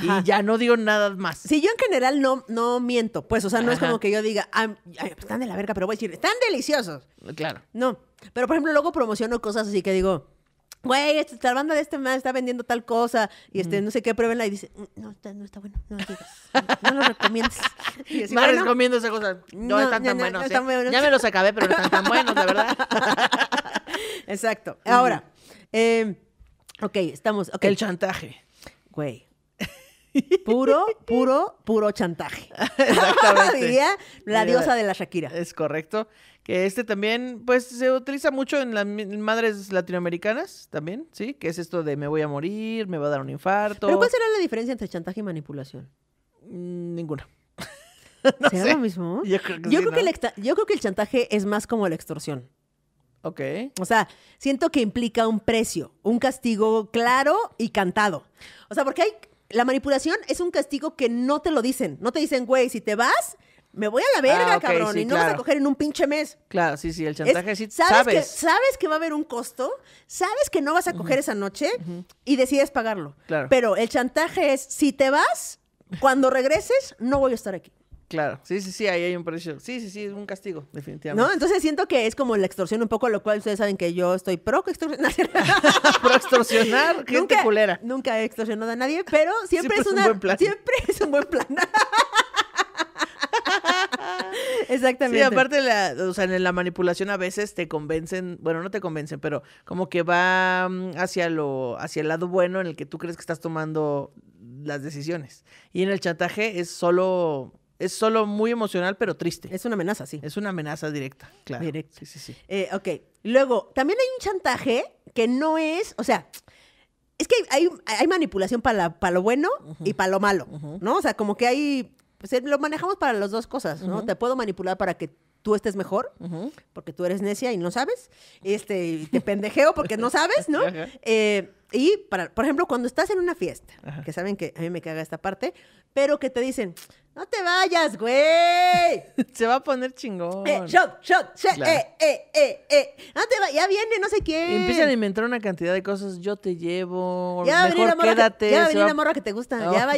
Y ya no digo nada más. si yo en general no, no miento, pues, o sea, no es como que yo diga, pues, están de la verga, pero voy a decir, están deliciosos. Claro. No, pero, por ejemplo, luego promociono cosas así que digo, güey, este, esta banda de este man está vendiendo tal cosa y este, no sé qué, pruébenla y dice, mm, no, está, no está (laughs) bueno, no lo recomiendas. no recomiendo esa cosa, no, están tan buenos, Ya me los acabé, pero no están tan buenos, de verdad. (laughs) Exacto. Ahora, em, ok, estamos. Okay. El chantaje. Güey. Puro, puro, puro chantaje. (laughs) Exactamente. la diosa de la Shakira. Es correcto. Que este también, pues, se utiliza mucho en las madres latinoamericanas también, ¿sí? Que es esto de me voy a morir, me va a dar un infarto. ¿Pero cuál será la diferencia entre chantaje y manipulación? Mm, ninguna. (laughs) ¿Será lo mismo? Yo creo, que, el yo creo que el chantaje es más como la extorsión. Ok. O sea, siento que implica un precio, un castigo claro y cantado. O sea, porque hay, la manipulación es un castigo que no te lo dicen. No te dicen, güey, si te vas, me voy a la verga, ah, cabrón, y no vas a coger en un pinche mes. Claro, sí, sí, el chantaje es, sabes. Sabes. Que, va a haber un costo, sabes que no vas a coger esa noche y decides pagarlo. Claro. Pero el chantaje es, si te vas, cuando regreses, no voy a estar aquí. Claro, sí, sí, sí, ahí hay un precio. Sí, sí, sí, es un castigo, definitivamente. No, entonces siento que es como la extorsión un poco, lo cual ustedes saben que yo estoy pro extorsionar. pro extorsionar, gente culera. Nunca he extorsionado a nadie, pero siempre, es, un buen plan. Siempre es un buen plan. (laughs) (laughs) Exactamente. Sí, aparte, la, o sea, en la manipulación a veces te convencen, bueno, no te convencen, pero como que va mm, hacia, lo, hacia el lado bueno en el que tú crees que estás tomando las decisiones. Y en el chantaje es solo es solo muy emocional, pero triste. Es una amenaza, sí. Es una amenaza directa, claro. Directa. Sí, sí, sí. Eh, ok. Luego, también hay un chantaje que no es, o sea, es que hay, manipulación para, para lo bueno y para lo malo, ¿no? O sea, como que hay pues, eh, lo manejamos para las dos cosas, ¿no? Te puedo manipular para que tú estés mejor, porque tú eres necia y no sabes, este, te pendejeo porque no sabes, ¿no? (laughs) Eh, y, para, por ejemplo, cuando estás en una fiesta, que saben que a mí me caga esta parte, pero que te dicen, no te vayas, güey. (laughs) Se va a poner chingón. Eh, shock, shock, Eh, eh, eh, eh. No te vayas, ya viene, no sé quién. empiezan a inventar una cantidad de cosas. Yo te llevo. Ya mejor va a venir quédate. ya va a venir la morra que te gusta. Ya, oh. va.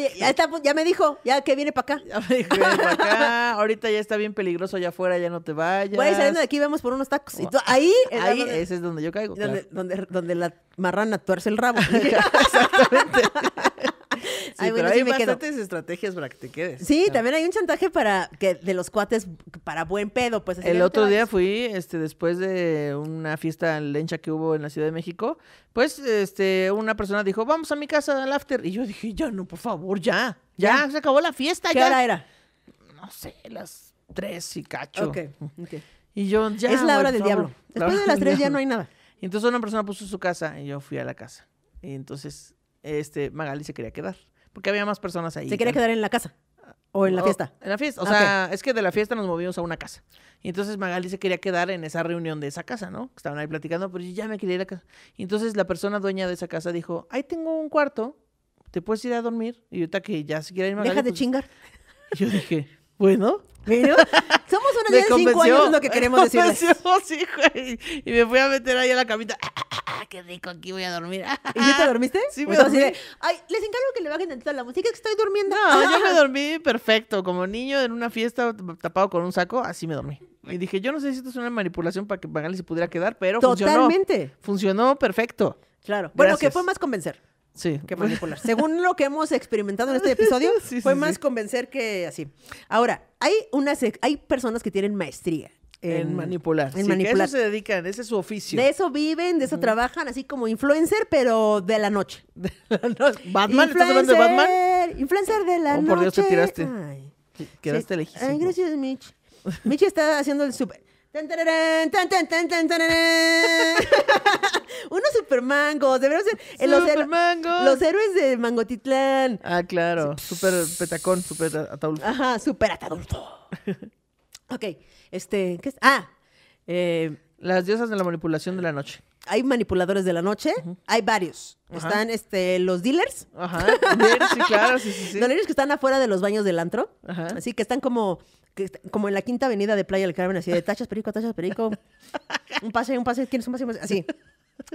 Pues, ya, me dijo, ya que viene para acá. (laughs) Ya me dijo, viene para acá. (laughs) Ahorita ya está bien peligroso allá afuera, ya no te vayas. Güey, saliendo de aquí vamos por unos tacos. Y oh. ahí. Ahí, ese es donde yo caigo. Donde, donde, donde la marrana tuerce el rabo. Exactamente pero hay bastantes estrategias para que te quedes. Sí, también hay un chantaje para que de los cuates para buen pedo, pues. el otro día fui, este, después de una fiesta lencha que hubo en la Ciudad de México, pues, este, una persona dijo, vamos a mi casa al after, y yo dije, ya no, por favor, ya, ya, se acabó la fiesta. ¿Qué hora era? No sé, las tres y cacho. Y yo ya. Es la hora del diablo. Después de las tres ya no hay nada. entonces una persona puso su casa y yo fui a la casa. Y entonces este Magali se quería quedar porque había más personas ahí. ¿Se quería quedar en la casa? ¿O en la fiesta? En la fiesta. O ah, sea, es que de la fiesta nos movimos a una casa. Y entonces Magali se quería quedar en esa reunión de esa casa, ¿no? Estaban ahí platicando, pero yo ya me quería ir a casa. Y entonces la persona dueña de esa casa dijo, ahí tengo un cuarto, te puedes ir a dormir. Y ahorita que ya si quiere ir Magali. Deja de pues, chingar. (laughs) Yo dije, bueno. somos (laughs) una de cinco años, lo que queremos decir. Y me fui a meter ahí a la camita. Ah, ah, ah, qué rico, aquí voy a dormir. ¿Y te dormiste? Sí, me dormí. Ay, les encargo que le bajen tantito la música que estoy durmiendo. No, yo me (laughs) dormí perfecto. Como niño en una fiesta tapado con un saco, así me dormí. Y dije, yo no sé si esto es una manipulación para que Magali se pudiera quedar, pero funcionó. Totalmente. Funcionó perfecto. Claro. Bueno, ¿qué que fue más convencer. Sí. Que manipular. (laughs) Según lo que hemos experimentado en este episodio, (laughs) fue más convencer que así. Ahora, hay, unas, hay personas que tienen maestría. En, manipular. En Que eso se dedican, ese es su oficio. De eso viven, de eso trabajan, así como influencer, pero de la noche. (laughs) ¿Batman? ¿Estás hablando de Batman? Influencer de la noche. por Dios, te tiraste. Quedaste lejísimo. Ay, gracias, Mitch. Mitch está haciendo el super. Unos supermangos, deberían ser eh, Los, los, héroes de Mangotitlán. Ah, claro, super petacón, super atadulto Ajá, super atadulto. (laughs) ok, este, ¿qué es? Ah, eh, las diosas de la manipulación de la noche hay manipuladores de la noche, hay varios. Están este, los dealers. Ajá. (laughs) Los dealers que están afuera de los baños del antro. Así que están como, como en la quinta avenida de Playa del Carmen, así de tachas, perico, tachas, perico. (laughs) un pase, un pase, tienes un pase? Así.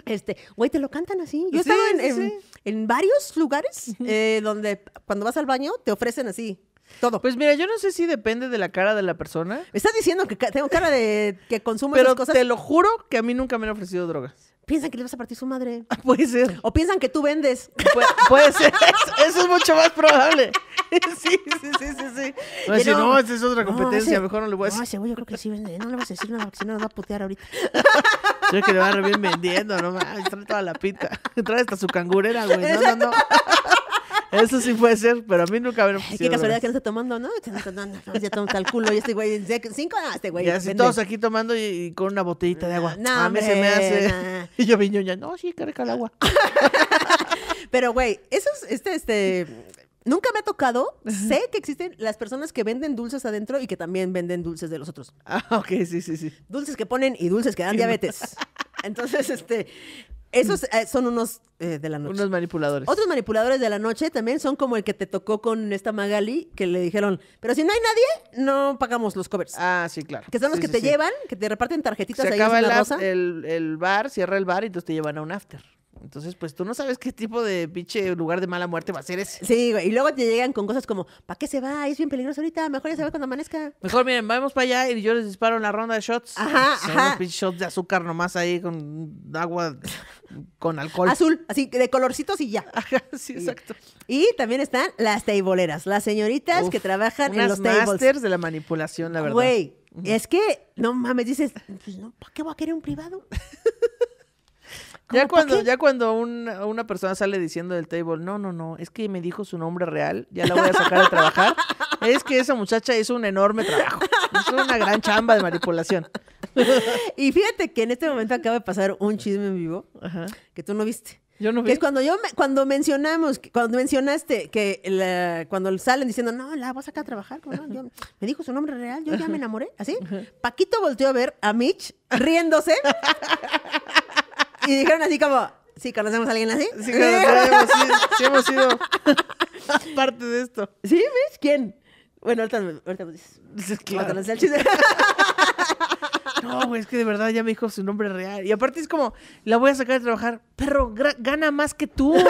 Este, güey, te lo cantan así. Yo he en, varios lugares eh, donde cuando vas al baño te ofrecen así. Todo. Pues mira, yo no sé si depende de la cara de la persona. estás diciendo que tengo cara de que consumo Pero te lo juro que a mí nunca me han ofrecido drogas. Piensan que le vas a partir su madre. (laughs) Ah, puede ser. O piensan que tú vendes. Puede, ser. (laughs) Eso, es mucho más probable. (laughs) Sí, sí, sí, sí, sí. No, no, esa es otra competencia. Mejor no le voy a decir. ese yo creo que sí vende. No le vas a decir nada porque si no nos va a putear ahorita. Yo que le va re bien vendiendo, no Trae toda la pita. Trae hasta su cangurera, güey. No, no, no. Eso sí puede ser, pero a mí nunca me lo pusieron. Qué casualidad que no está tomando, ¿no? Que está tomando. Ya tomo calculo. Y ah, este güey, cinco, no, este güey. Y así todos aquí tomando y, con una botellita de agua. No, a mí se me hace. (laughs) Y yo viño ya, no, sí, carga el agua. (laughs) pero, güey, eso es, este, este. Nunca me ha tocado. sé que existen las personas que venden dulces adentro y que también venden dulces de los otros. Ah, ok, sí, sí, sí. Dulces que ponen y dulces que dan diabetes. (laughs) Entonces, este, esos eh, son unos eh, de la noche. Unos manipuladores. Otros manipuladores de la noche también son como el que te tocó con esta Magali, que le dijeron, pero si no hay nadie, no pagamos los covers. Ah, sí, claro. Que son los que te llevan, que te reparten tarjetitas Se ahí acaba el, el bar, cierra el bar y entonces te llevan a un after. Entonces, pues tú no sabes qué tipo de pinche lugar de mala muerte va a ser ese. Sí, güey. Y luego te llegan con cosas como, ¿para qué se va? Es bien peligroso ahorita. Mejor ya se va cuando amanezca. Mejor, miren, vamos para allá y yo les disparo en la ronda de shots. Ajá, Son pinches shots de azúcar nomás ahí con agua, con alcohol. Azul, así de colorcitos y ya. (laughs) Ajá, sí, exacto. Y también están las teiboleras las señoritas que trabajan en los tables. masters de la manipulación, la verdad. Güey, es que, no mames, dices, pues no, ¿para qué voy a querer un privado? (laughs) Ya cuando, ya cuando una, persona sale diciendo del table, no, no, no, es que me dijo su nombre real, ya la voy a sacar a trabajar, (laughs) es que esa muchacha hizo un enorme trabajo. es una gran chamba de manipulación. (laughs) y fíjate que en este momento acaba de pasar un chisme en vivo que tú no viste. Yo no vi. es cuando yo me, cuando mencionamos, cuando mencionaste que cuando salen diciendo, no, la vas sacar a trabajar, me dijo su nombre real, yo ya me enamoré, así. Paquito volteó a ver a Mitch riéndose. (laughs) Y dijeron así como, ¿sí conocemos a alguien así? Sí, conocemos, sí, hemos sido (laughs) parte de esto. ¿Sí? ¿Ves? ¿Quién? Bueno, ahorita, ahorita, claro. el chiste. (laughs) No, güey, es que de verdad ya me dijo su nombre real. Y aparte es como, la voy a sacar de trabajar. Perro, gana más que tú. (laughs)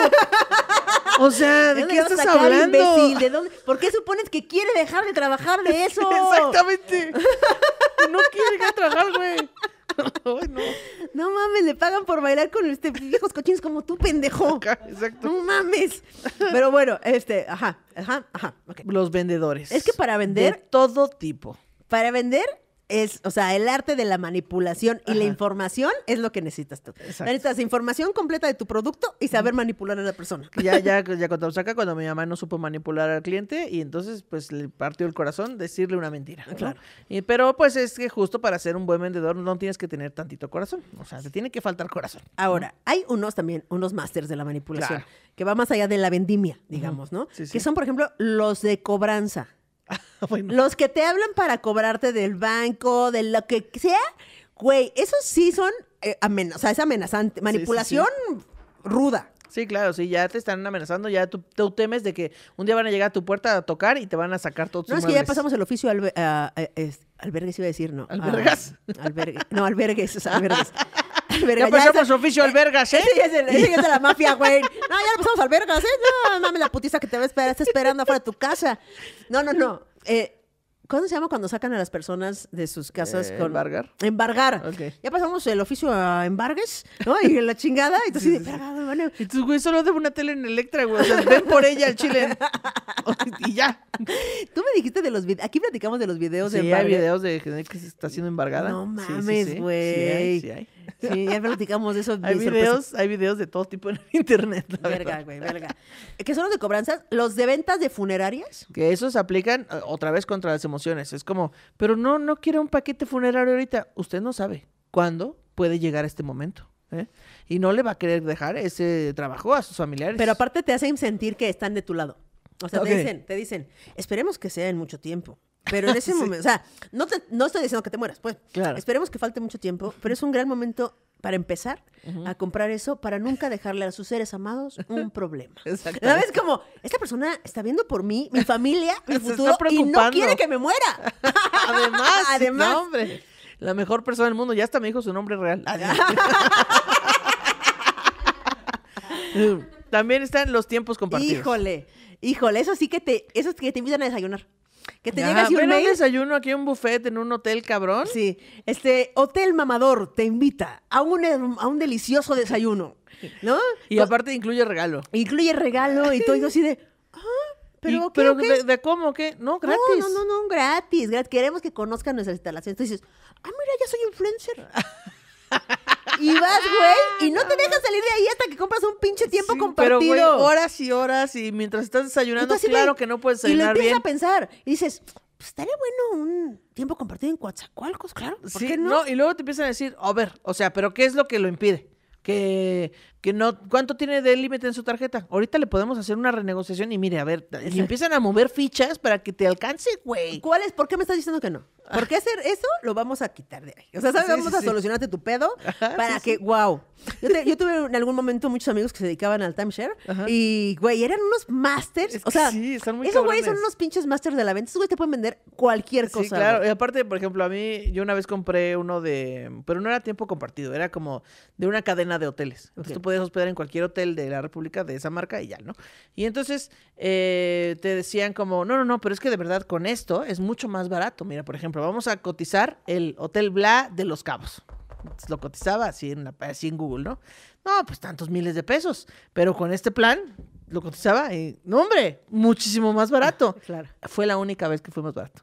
O sea, ¿de, qué estás hablando? ¿De dónde? ¿Por qué supones que quiere dejar de trabajar de eso? Exactamente. No quiere dejar de trabajar, güey. (laughs) no. no mames, le pagan por bailar con este, viejos cochinos como tú, pendejo. (laughs) Exacto. No mames. Pero bueno, este, ajá, ajá, ajá. Los vendedores. Es que para vender. todo tipo. Para vender es, o sea, el arte de la manipulación y la información es lo que necesitas tú. Necesitas información completa de tu producto y saber manipular a la persona. Ya, ya, (laughs) ya contamos acá cuando mi mamá no supo manipular al cliente y entonces pues le partió el corazón decirle una mentira. Claro. Y, pero pues es que justo para ser un buen vendedor no tienes que tener tantito corazón. O sea, te tiene que faltar corazón. Ahora, hay unos también, unos másters de la manipulación que va más allá de la vendimia, digamos, ¿no? Que son, por ejemplo, los de cobranza. (laughs) Ah, Los que te hablan para cobrarte del banco, de lo que sea, güey, esos sí son, eh, o sea, es amenazante. Manipulación ruda. Sí, claro, sí, ya te están amenazando, ya tú, temes de que un día van a llegar a tu puerta a tocar y te van a sacar todos No, es que ya pasamos el oficio eh, eh, albergues, iba a decir, no. albergue, ah, no, albergues, (laughs) albergues. (laughs) ya pasamos su el, oficio eh, albergas, ¿eh? Sí, es, es de la mafia, güey. No, ya lo pasamos albergas, ¿eh? No, mames, la putiza que te va a esperar, está esperando afuera de tu casa. No, no, no. Eh, ¿Cómo se llama cuando sacan a las personas de sus casas? Eh, con... Embargar. Embargar. Ya pasamos el oficio a embargues, ¿no? Y la chingada. Y tú sí, sí, Y tú, güey, solo de una tele en Electra, güey. O sea, ven por ella al chile. (laughs) y ya. Tú me dijiste de los videos. Aquí platicamos de los videos de hay videos de gente que se está haciendo embargada. No mames, güey. sí Sí, ya platicamos de eso. (laughs) hay, videos, hay videos de todo tipo en (laughs) internet. verga, güey, verga. ¿Qué son los de cobranzas? ¿Los de ventas de funerarias? Que esos aplican eh, otra vez contra las emociones. Es como, pero no, no quiero un paquete funerario ahorita. Usted no sabe cuándo puede llegar este momento. ¿eh? Y no le va a querer dejar ese trabajo a sus familiares. Pero aparte te hacen sentir que están de tu lado. O sea, te dicen, te dicen, esperemos que sea en mucho tiempo. Pero en (laughs) ese momento, o sea, no, no estoy diciendo que te mueras, pues claro. esperemos que falte mucho tiempo, pero es un gran momento para empezar a comprar eso, para nunca dejarle a sus seres amados un (laughs) problema. vez Como, esta persona está viendo por mí, mi (laughs) familia, mi futuro, y no quiere que me muera. Además, Además. la mejor persona del mundo, ya hasta me dijo su nombre real. También están los tiempos compartidos. Híjole, híjole, eso sí que te, eso que te invitan a desayunar. Que te llega un desayuno aquí en un buffet en un hotel cabrón? Sí. Este, Hotel Mamador te invita a un, em, a un delicioso desayuno, ¿no? Y aparte incluye regalo. Incluye regalo y todo así de... Ah, ¿Pero, qué, pero De, cómo? ¿Qué? No, gratis. No, no, no, no gratis, Queremos que conozcan nuestras instalaciones. Entonces dices, ah, mira, ya soy influencer. (laughs) Y vas, güey, y no te dejas salir de ahí hasta que compras un pinche tiempo compartido. horas y horas y mientras estás desayunando, claro que no puedes desayunar bien. Y lo empiezas a pensar y dices, pues estaría bueno un tiempo compartido en Coatzacoalcos, claro. ¿por sí, qué no? no? Y luego te empiezan a decir, a ver, o sea, pero ¿qué es lo que lo impide? Que ¿cuánto tiene de límite en su tarjeta? Ahorita le podemos hacer una renegociación y mire, a ver, y empiezan a mover fichas para que te alcance, güey. ¿Cuál es? ¿Por qué me estás diciendo que no? Ah. ¿Por qué hacer eso lo vamos a quitar de ahí. O sea, ¿sabes? vamos a solucionarte tu pedo para que, wow. Yo, tuve (laughs) en algún momento muchos amigos que se dedicaban al timeshare y, güey, eran unos masters. o sea, muy esos güeyes son unos pinches masters de la venta. Esos güeyes te pueden vender cualquier cosa. Sí, claro. Y aparte, por ejemplo, a mí, yo una vez compré uno de, pero no era tiempo compartido, era como de una cadena de hoteles puedes hospedar en cualquier hotel de la República de esa marca y ya, ¿no? Y entonces eh, te decían como, no, no, no, pero es que de verdad con esto es mucho más barato. Mira, por ejemplo, vamos a cotizar el Hotel Bla de Los Cabos. lo cotizaba así en, la, Google, ¿no? No, pues tantos miles de pesos. Pero con este plan lo cotizaba y, no, hombre, muchísimo más barato. (laughs) Claro. Fue la única vez que fue más barato.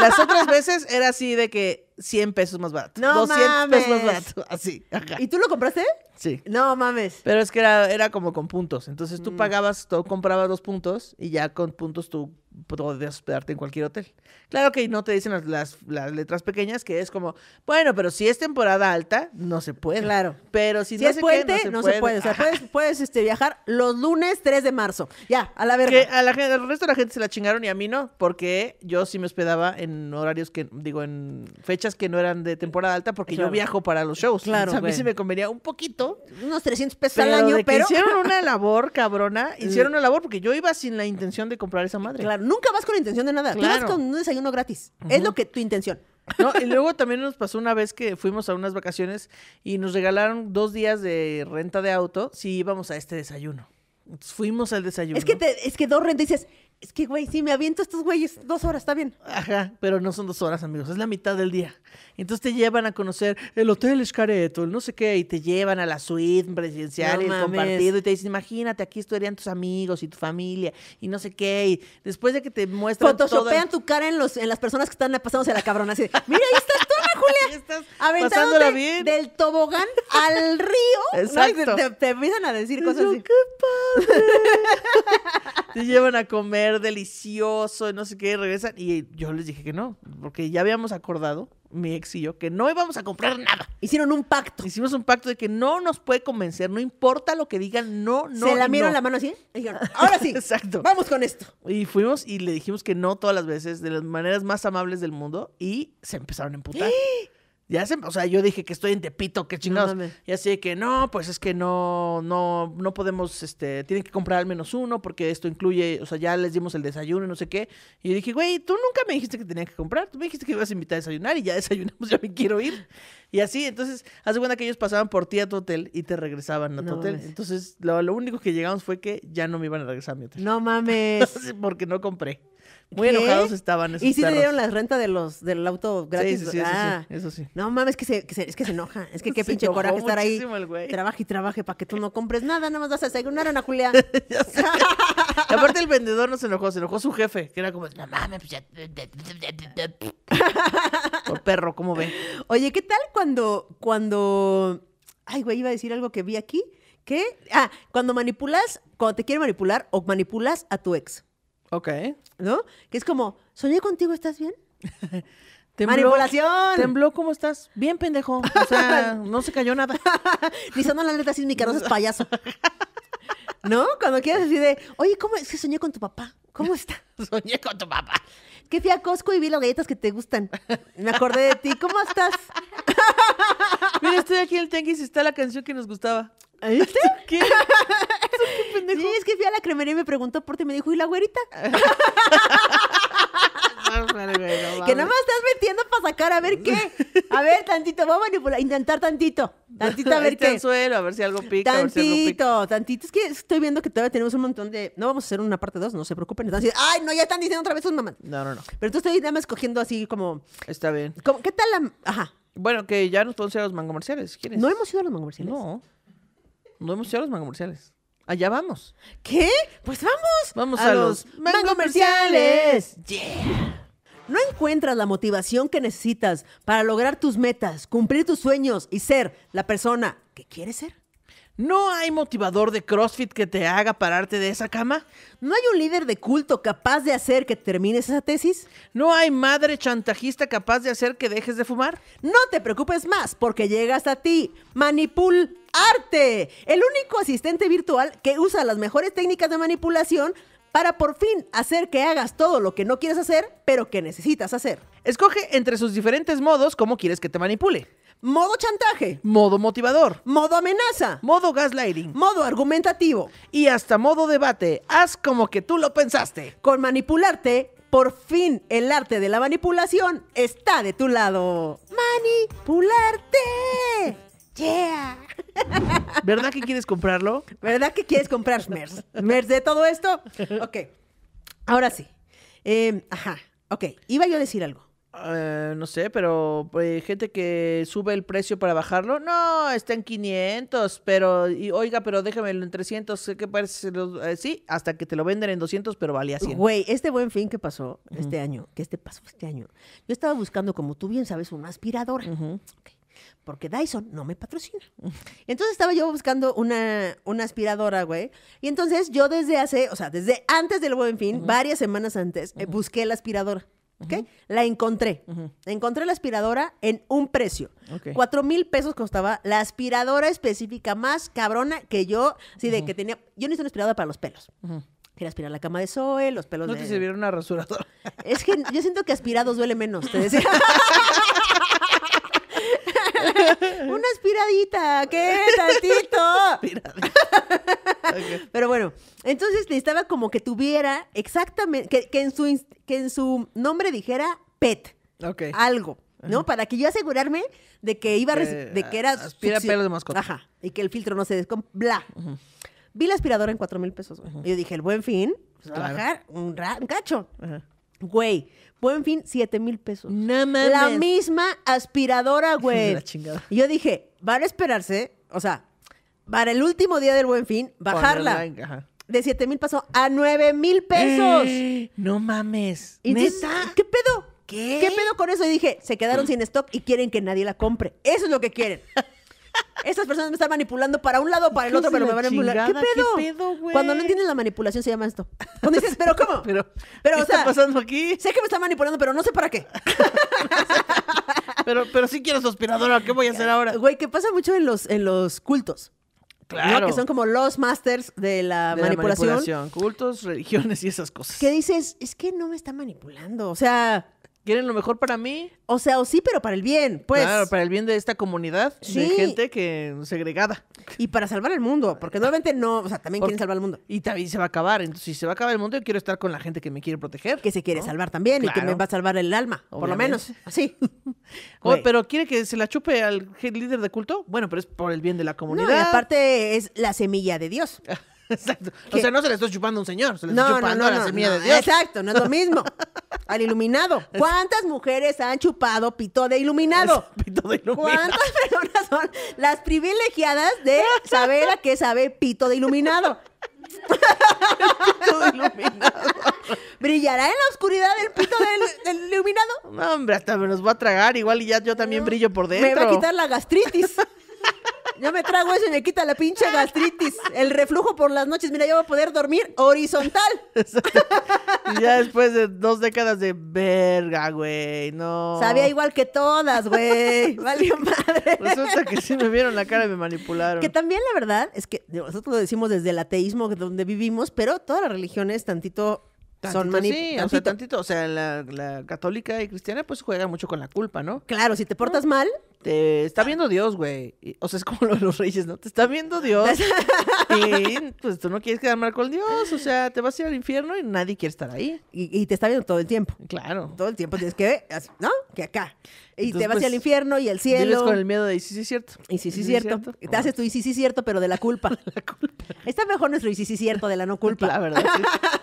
Las otras veces era así de que 100 pesos más barato. No 200 pesos más barato, (laughs) así. Ajá. ¿Y tú lo compraste? Sí. No mames. Pero es que era, era como con puntos. Entonces tú mm. pagabas, tú comprabas dos puntos y ya con puntos tú podrías hospedarte en cualquier hotel. Claro que no te dicen las, letras pequeñas que es como, bueno, pero si es temporada alta, no se puede. Claro. Pero si, no es puente, no, se, puede. O sea, puedes, este, viajar los lunes 3 de marzo. Ya, a la verga. Que a la, al resto de la gente se la chingaron y a mí no, porque yo sí me hospedaba en horarios que, digo, en fechas que no eran de temporada alta, porque yo viajo para los shows. Claro. a mí sí me convenía un poquito. Unos 300 pesos al año, pero. hicieron una labor, cabrona. (laughs) Hicieron una labor porque yo iba sin la intención de comprar esa madre. Claro. Nunca vas con intención de nada. Tú vas con un desayuno gratis. Es lo que tu intención. No, y luego también nos pasó una vez que fuimos a unas vacaciones y nos regalaron dos días de renta de auto si íbamos a este desayuno. fuimos al desayuno. Es que, te, es que dos rentas dices, es que, güey, sí, me aviento estos güeyes dos horas, está bien. Ajá, pero no son dos horas, amigos, es la mitad del día. Entonces te llevan a conocer el hotel Escareto, el no sé qué, y te llevan a la suite presidencial y el compartido, y te dicen, imagínate, aquí estarían tus amigos y tu familia, y no sé qué, y después de que te muestran. Photoshopean tu cara en, los, en las personas que están pasándose la cabrona, así de, (laughs) mira, ahí está. tú, Julia! Estás aventándote bien. del tobogán al río. Exacto. Te, empiezan a decir cosas así. ¡Qué padre! (laughs) te llevan a comer delicioso no sé qué, regresan. Y yo les dije que no, porque ya habíamos acordado mi ex y yo, que no íbamos a comprar nada. Hicieron un pacto. Hicimos un pacto de que no nos puede convencer, no importa lo que digan, no, no. Se la la mano así (laughs) ahora sí. Exacto. Vamos con esto. Y fuimos y le dijimos que no todas las veces, de las maneras más amables del mundo, y se empezaron a emputar. (gasps) (gasps) ¡Eh! Ya o sea, yo dije que estoy en Tepito, que chingados. y así de que no, pues es que no, no, no podemos, este, tienen que comprar al menos uno porque esto incluye, o sea, ya les dimos el desayuno y no sé qué. Y yo dije, güey, tú nunca me dijiste que tenía que comprar, tú me dijiste que ibas a invitar a desayunar y ya (laughs) desayunamos, ya me quiero ir. Y así, entonces, hace cuenta que ellos pasaban por ti a tu hotel y te regresaban a tu hotel. Entonces, lo, lo único que llegamos fue que ya no me iban a regresar a mi hotel. No mames. (laughs) porque no compré. Muy enojados estaban esos Y sí le te dieron la renta de los, del auto gratis. ah, eso, sí No mames, es que se enoja. Es que (laughs) qué pinche coraje estar ahí. Trabaja y trabaje para que tú no compres nada. Nada más vas a una Ana Julia. (laughs) y aparte el vendedor no se enojó, se enojó su jefe, que era como, no mames. Por pues (laughs) oh, perro, ¿cómo ve? Oye, ¿qué tal cuando, cuando... Ay, güey, iba a decir algo que vi aquí. ¿Qué? Ah, cuando manipulas, cuando te quieren manipular o manipulas a tu ex. Ok. ¿No? Que es como, soñé contigo, ¿estás bien? (laughs) Tembló, ¡Manipulación! Tembló, ¿cómo estás? Bien, pendejo. O sea, (laughs) no se cayó nada. Rizando (laughs) la neta sin mi no es payaso. ¿No? Cuando quieras decir de, oye, ¿cómo es que soñé con tu papá? ¿Cómo está? soñé con tu papá. Que fui a Costco y vi las galletas que te gustan. Me acordé de ti. ¿Cómo estás? Mira, estoy aquí en el Tenguis y está la canción que nos gustaba. ¿Este? ¿Qué? Sí, es que fui a la cremería y me preguntó por ti y me dijo, ¿y la güerita? (laughs) que nada más estás metiendo para sacar a ver qué. A ver, tantito, vamos a intentar tantito. Tantito a (laughs) ver qué. a ver si algo pica. Tantito, tantito. Es que estoy viendo que todavía tenemos un montón de. No vamos a hacer una parte dos, no se preocupen. Ay, no, ya están diciendo otra vez sus mamá. No, no, no. Pero tú estoy nada más cogiendo así como. Está bien. ¿Qué tal la. Ajá. Bueno, que ya nos podemos ir a los mangomerciales, quieres. No hemos ido a los mangomerciales. No. No hemos ido a los mangomerciales. Allá vamos. ¿Qué? Pues vamos. Vamos a, los, comerciales. Yeah. ¿No encuentras la motivación que necesitas para lograr tus metas, cumplir tus sueños y ser la persona que quieres ser? ¿No hay motivador de CrossFit que te haga pararte de esa cama? ¿No hay un líder de culto capaz de hacer que termines esa tesis? ¿No hay madre chantajista capaz de hacer que dejes de fumar? No te preocupes más porque llegas hasta ti Manipul arte, el único asistente virtual que usa las mejores técnicas de manipulación para por fin hacer que hagas todo lo que no quieres hacer, pero que necesitas hacer. Escoge entre sus diferentes modos cómo quieres que te manipule. Modo chantaje. Modo motivador. Modo amenaza. Modo gaslighting. Modo argumentativo. Y hasta modo debate. Haz como que tú lo pensaste. Con manipularte, por fin el arte de la manipulación está de tu lado. Manipularte. Yeah. ¿Verdad que quieres comprarlo? ¿Verdad que quieres comprar Mers? ¿Mers de todo esto? Ok. Ahora sí. Em, ajá. Ok. Iba yo a decir algo. Eh, no sé, pero eh, gente que sube el precio para bajarlo, no, está en 500, pero, y, oiga, pero déjamelo en 300, ¿Qué parece, eh, sí, hasta que te lo venden en 200, pero valía 100. Güey, este buen fin que pasó este año, que este pasó este año, yo estaba buscando, como tú bien sabes, una aspiradora porque Dyson no me patrocina. Entonces estaba yo buscando una, una aspiradora, güey. Y entonces yo desde hace, o sea, desde antes del buen fin, varias semanas antes, eh, busqué la aspiradora. ¿okay? La encontré. Encontré la aspiradora en un precio. Cuatro mil pesos costaba la aspiradora específica más cabrona que yo, así de que tenía. Yo necesito una aspiradora para los pelos. Quería aspirar la cama de Zoe, los pelos ¿No de... No te sirvieron una rasuradora. Es que yo siento que aspirados duele menos, te decía. (laughs) (laughs) Una aspiradita, ¿qué tantito? (laughs) okay. Pero bueno, entonces necesitaba como que tuviera exactamente, que, en, su, que en su nombre dijera pet. Ok. Algo. ¿no? Para que yo asegurarme de que iba a de que era ah, aspira pelo de mascota. Ajá, y que el filtro no se descompla. bla. Vi la aspiradora en cuatro mil pesos, Y yo dije, el buen fin, pues, bajar un, un cacho. Ajá. Güey, buen fin, 7 mil pesos. Nada más. La misma aspiradora, (laughs) güey. Y yo dije, van a esperarse, o sea, para el último día del buen fin, bajarla. de 7 mil pasó a 9 mil pesos. (gasps) no mames. Y ¿Qué pedo? ¿Qué pedo con eso? Y dije, se quedaron sin stock y quieren que nadie la compre. Eso es lo que quieren. (laughs) Estas personas me están manipulando para un lado, para el otro, pero me van a manipular. ¿Qué pedo? Cuando no entienden la manipulación se llama esto. Cuando dices, pero ¿cómo? (laughs) Pero, ¿qué está pasando aquí? Sé que me están manipulando, pero no sé para qué. (laughs) pero, pero sí quiero su aspiradora, ¿qué voy a hacer ahora? Güey, que pasa mucho en los, en los cultos. Claro. Que son como los masters de, la, manipulación. Cultos, religiones y esas cosas. Que dices, es que no me está manipulando. O sea, quieren lo mejor para mí. O sea, o sí, pero para el bien, pues. Claro, para el bien de esta comunidad sí. de gente que segregada. Y para salvar el mundo, porque normalmente no, o sea, también quiere quieren salvar el mundo. Y también se va a acabar, entonces si se va a acabar el mundo, yo quiero estar con la gente que me quiere proteger. Que se quiere salvar también y que me va a salvar el alma, por lo menos, así. (laughs) Oh, pero quiere que se la chupe al líder de culto, bueno, pero es por el bien de la comunidad. y aparte es la semilla de Dios. (laughs) (laughs) Exacto. O sea, no se le está chupando a un señor, se le no, está chupando no, no, a la semilla de Dios. Exacto, no es lo (laughs) mismo. Al iluminado. ¿Cuántas mujeres han chupado pito de iluminado? (laughs) pito de iluminado. ¿Cuántas personas son las privilegiadas de saber a qué sabe pito de iluminado? iluminado. ¿Brillará en la oscuridad el pito del, iluminado? No, hombre, hasta me los voy a tragar. Igual y ya yo también brillo por dentro. Me va a quitar la gastritis yo me trago eso y me quita la pinche gastritis. El reflujo por las noches, mira, yo voy a poder dormir horizontal. Y ya después de dos décadas de verga, güey, no. Sabía igual que todas, güey. (laughs) Valió madre. Resulta que sí me vieron la cara y me manipularon. Que también la verdad es que nosotros lo decimos desde el ateísmo donde vivimos, pero todas las religiones tantito son manipuladas. sí, tantito. o sea, tantito, o sea, la, la, católica y cristiana pues juega mucho con la culpa, ¿no? Claro, si te portas mal, te está viendo Dios, güey. O sea, es como lo de los reyes, ¿no? Te está viendo Dios. y pues tú no quieres quedar mal con Dios. O sea, te vas a ir al infierno y nadie quiere estar ahí. Y, te está viendo todo el tiempo. Claro. Todo el tiempo tienes que ver, ¿no? Que acá. Y te vas pues, al infierno y el cielo. Vives con el miedo de, y sí, sí, cierto. Y sí, sí, cierto. Te haces tu y sí, sí, cierto, pero de la culpa. (laughs) de la culpa. Está mejor nuestro y sí, sí, cierto, de la no (laughs) culpa. La verdad, sí. (laughs)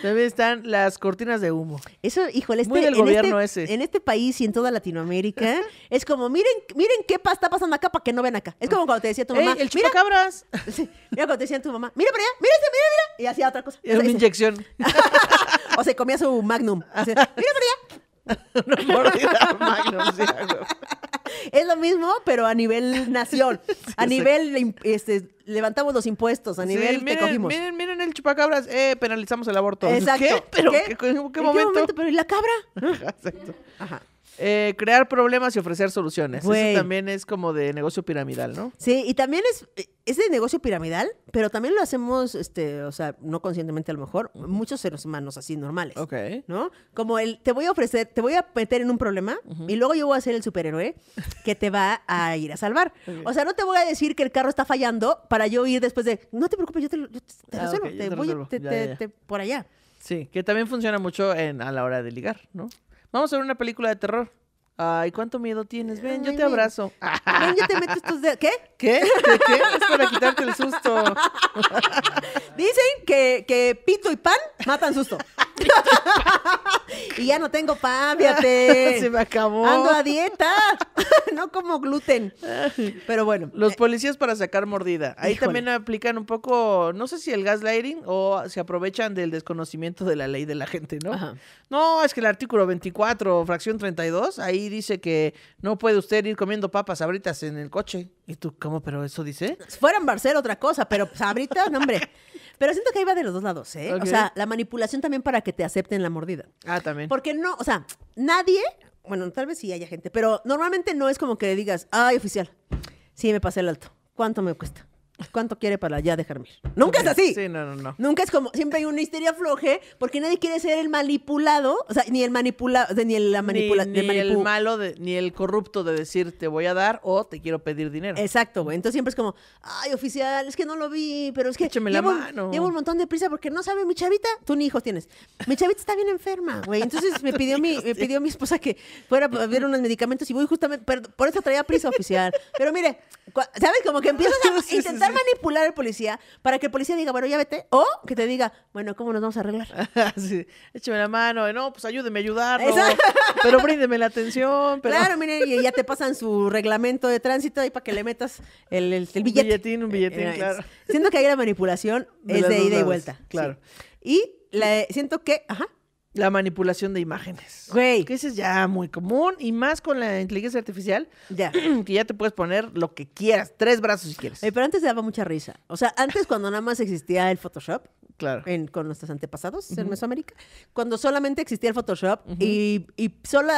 También están las cortinas de humo. Eso, híjole, este, Muy del este gobierno ese. En este país y en toda Latinoamérica (laughs) es como, miren, miren qué está pasando acá para que no ven acá. Es como cuando te decía tu mamá. Ey, el chico cabras. (laughs) mira cuando te decía tu mamá, mira para allá, mira este, mira, Y hacía otra cosa. Era una inyección. (laughs) o se comía su magnum. mira para allá. mordida magnum, sí, es lo mismo, pero a nivel (laughs) nación. A nivel este, levantamos los impuestos, a nivel miren, te cogimos. Miren, miren el chupacabras, eh, penalizamos el aborto. Exacto. ¿Qué? ¿Qué? ¿En qué momento? ¿En qué momento? ¿Pero y la cabra? (laughs) Exacto. Ajá. Eh, crear problemas y ofrecer soluciones. Eso también es como de negocio piramidal, ¿no? Sí, y también es, es de negocio piramidal, pero también lo hacemos, este, o sea, no conscientemente a lo mejor, muchos seres humanos así normales. Ok. ¿No? Como el, te voy a ofrecer, te voy a meter en un problema y luego yo voy a ser el superhéroe que te va a ir a salvar. (laughs) O sea, no te voy a decir que el carro está fallando para yo ir después de, no te preocupes, yo te, lo te ah, resuelvo, te, voy por allá. Sí, que también funciona mucho en, a la hora de ligar, ¿no? Vamos a ver una película de terror. Ay, cuánto miedo tienes. Ven, yo te abrazo. Ven, yo te meto estos dedos. ¿Qué? ¿Qué? ¿Qué? Es para quitarte el susto. (laughs) Dicen que, que pito y pan matan susto. (laughs) y ya no tengo pan, fíjate. (laughs) Se me acabó. Ando a dieta. no como gluten. Pero bueno. Los eh, policías para sacar mordida. Ahí también aplican un poco, no sé si el gaslighting o se aprovechan del desconocimiento de la ley de la gente, ¿no? No, es que el artículo 24, fracción 32, ahí dice que no puede usted ir comiendo papas sabritas en el coche. ¿Y tú cómo? ¿Pero eso dice? Fueran Barcel otra cosa, pero ahorita no, hombre. Pero siento que ahí va de los dos lados, ¿eh? O sea, la manipulación también para que te acepten la mordida. Ah, también. Porque no, o sea, nadie, bueno, tal vez sí haya gente, pero normalmente no es como que le digas, ay, oficial, sí me pasé el alto, ¿cuánto me cuesta? ¿cuánto quiere para ya dejarme Nunca es así. Sí, no, no, no. Nunca es como, siempre hay una histeria floje porque nadie quiere ser el manipulado, o sea, ni el manipulado, ni el, la manipula, ni, el malo, ni el corrupto de decir te voy a dar o te quiero pedir dinero. Exacto, güey. Entonces siempre es como, ay, oficial, es que no lo vi, pero es que la mano. llevo un montón de prisa porque no sabe mi chavita, tú ni hijos tienes. Mi chavita está bien enferma, güey. Entonces me pidió mi, (laughs) me pidió mi esposa que fuera a ver unos medicamentos y voy justamente, por eso traía prisa oficial. Pero mire, ¿sabes? Como que empiezas a (laughs) intentar (laughs) manipular al policía para que el policía diga, bueno, ya vete, o que te diga, bueno, ¿cómo nos vamos a arreglar? (laughs) sí, écheme la mano, no, pues ayúdeme a ayudarlo, (laughs) pero bríndeme la atención. Claro, miren, y ya te pasan su reglamento de tránsito ahí para que le metas el, billete. Un billetín, un eh, billetín, eh, claro. Siento que hay la manipulación de es de ida y vuelta. Claro. Y siento que, ajá. La manipulación de imágenes. Güey. Que eso es ya muy común y más con la inteligencia artificial. Ya. (clears throat) Que ya te puedes poner lo que quieras, tres brazos si quieres. pero antes daba mucha risa. O sea, antes cuando nada más existía el Photoshop, claro. con nuestros antepasados en Mesoamérica, cuando solamente existía el Photoshop y, y solo,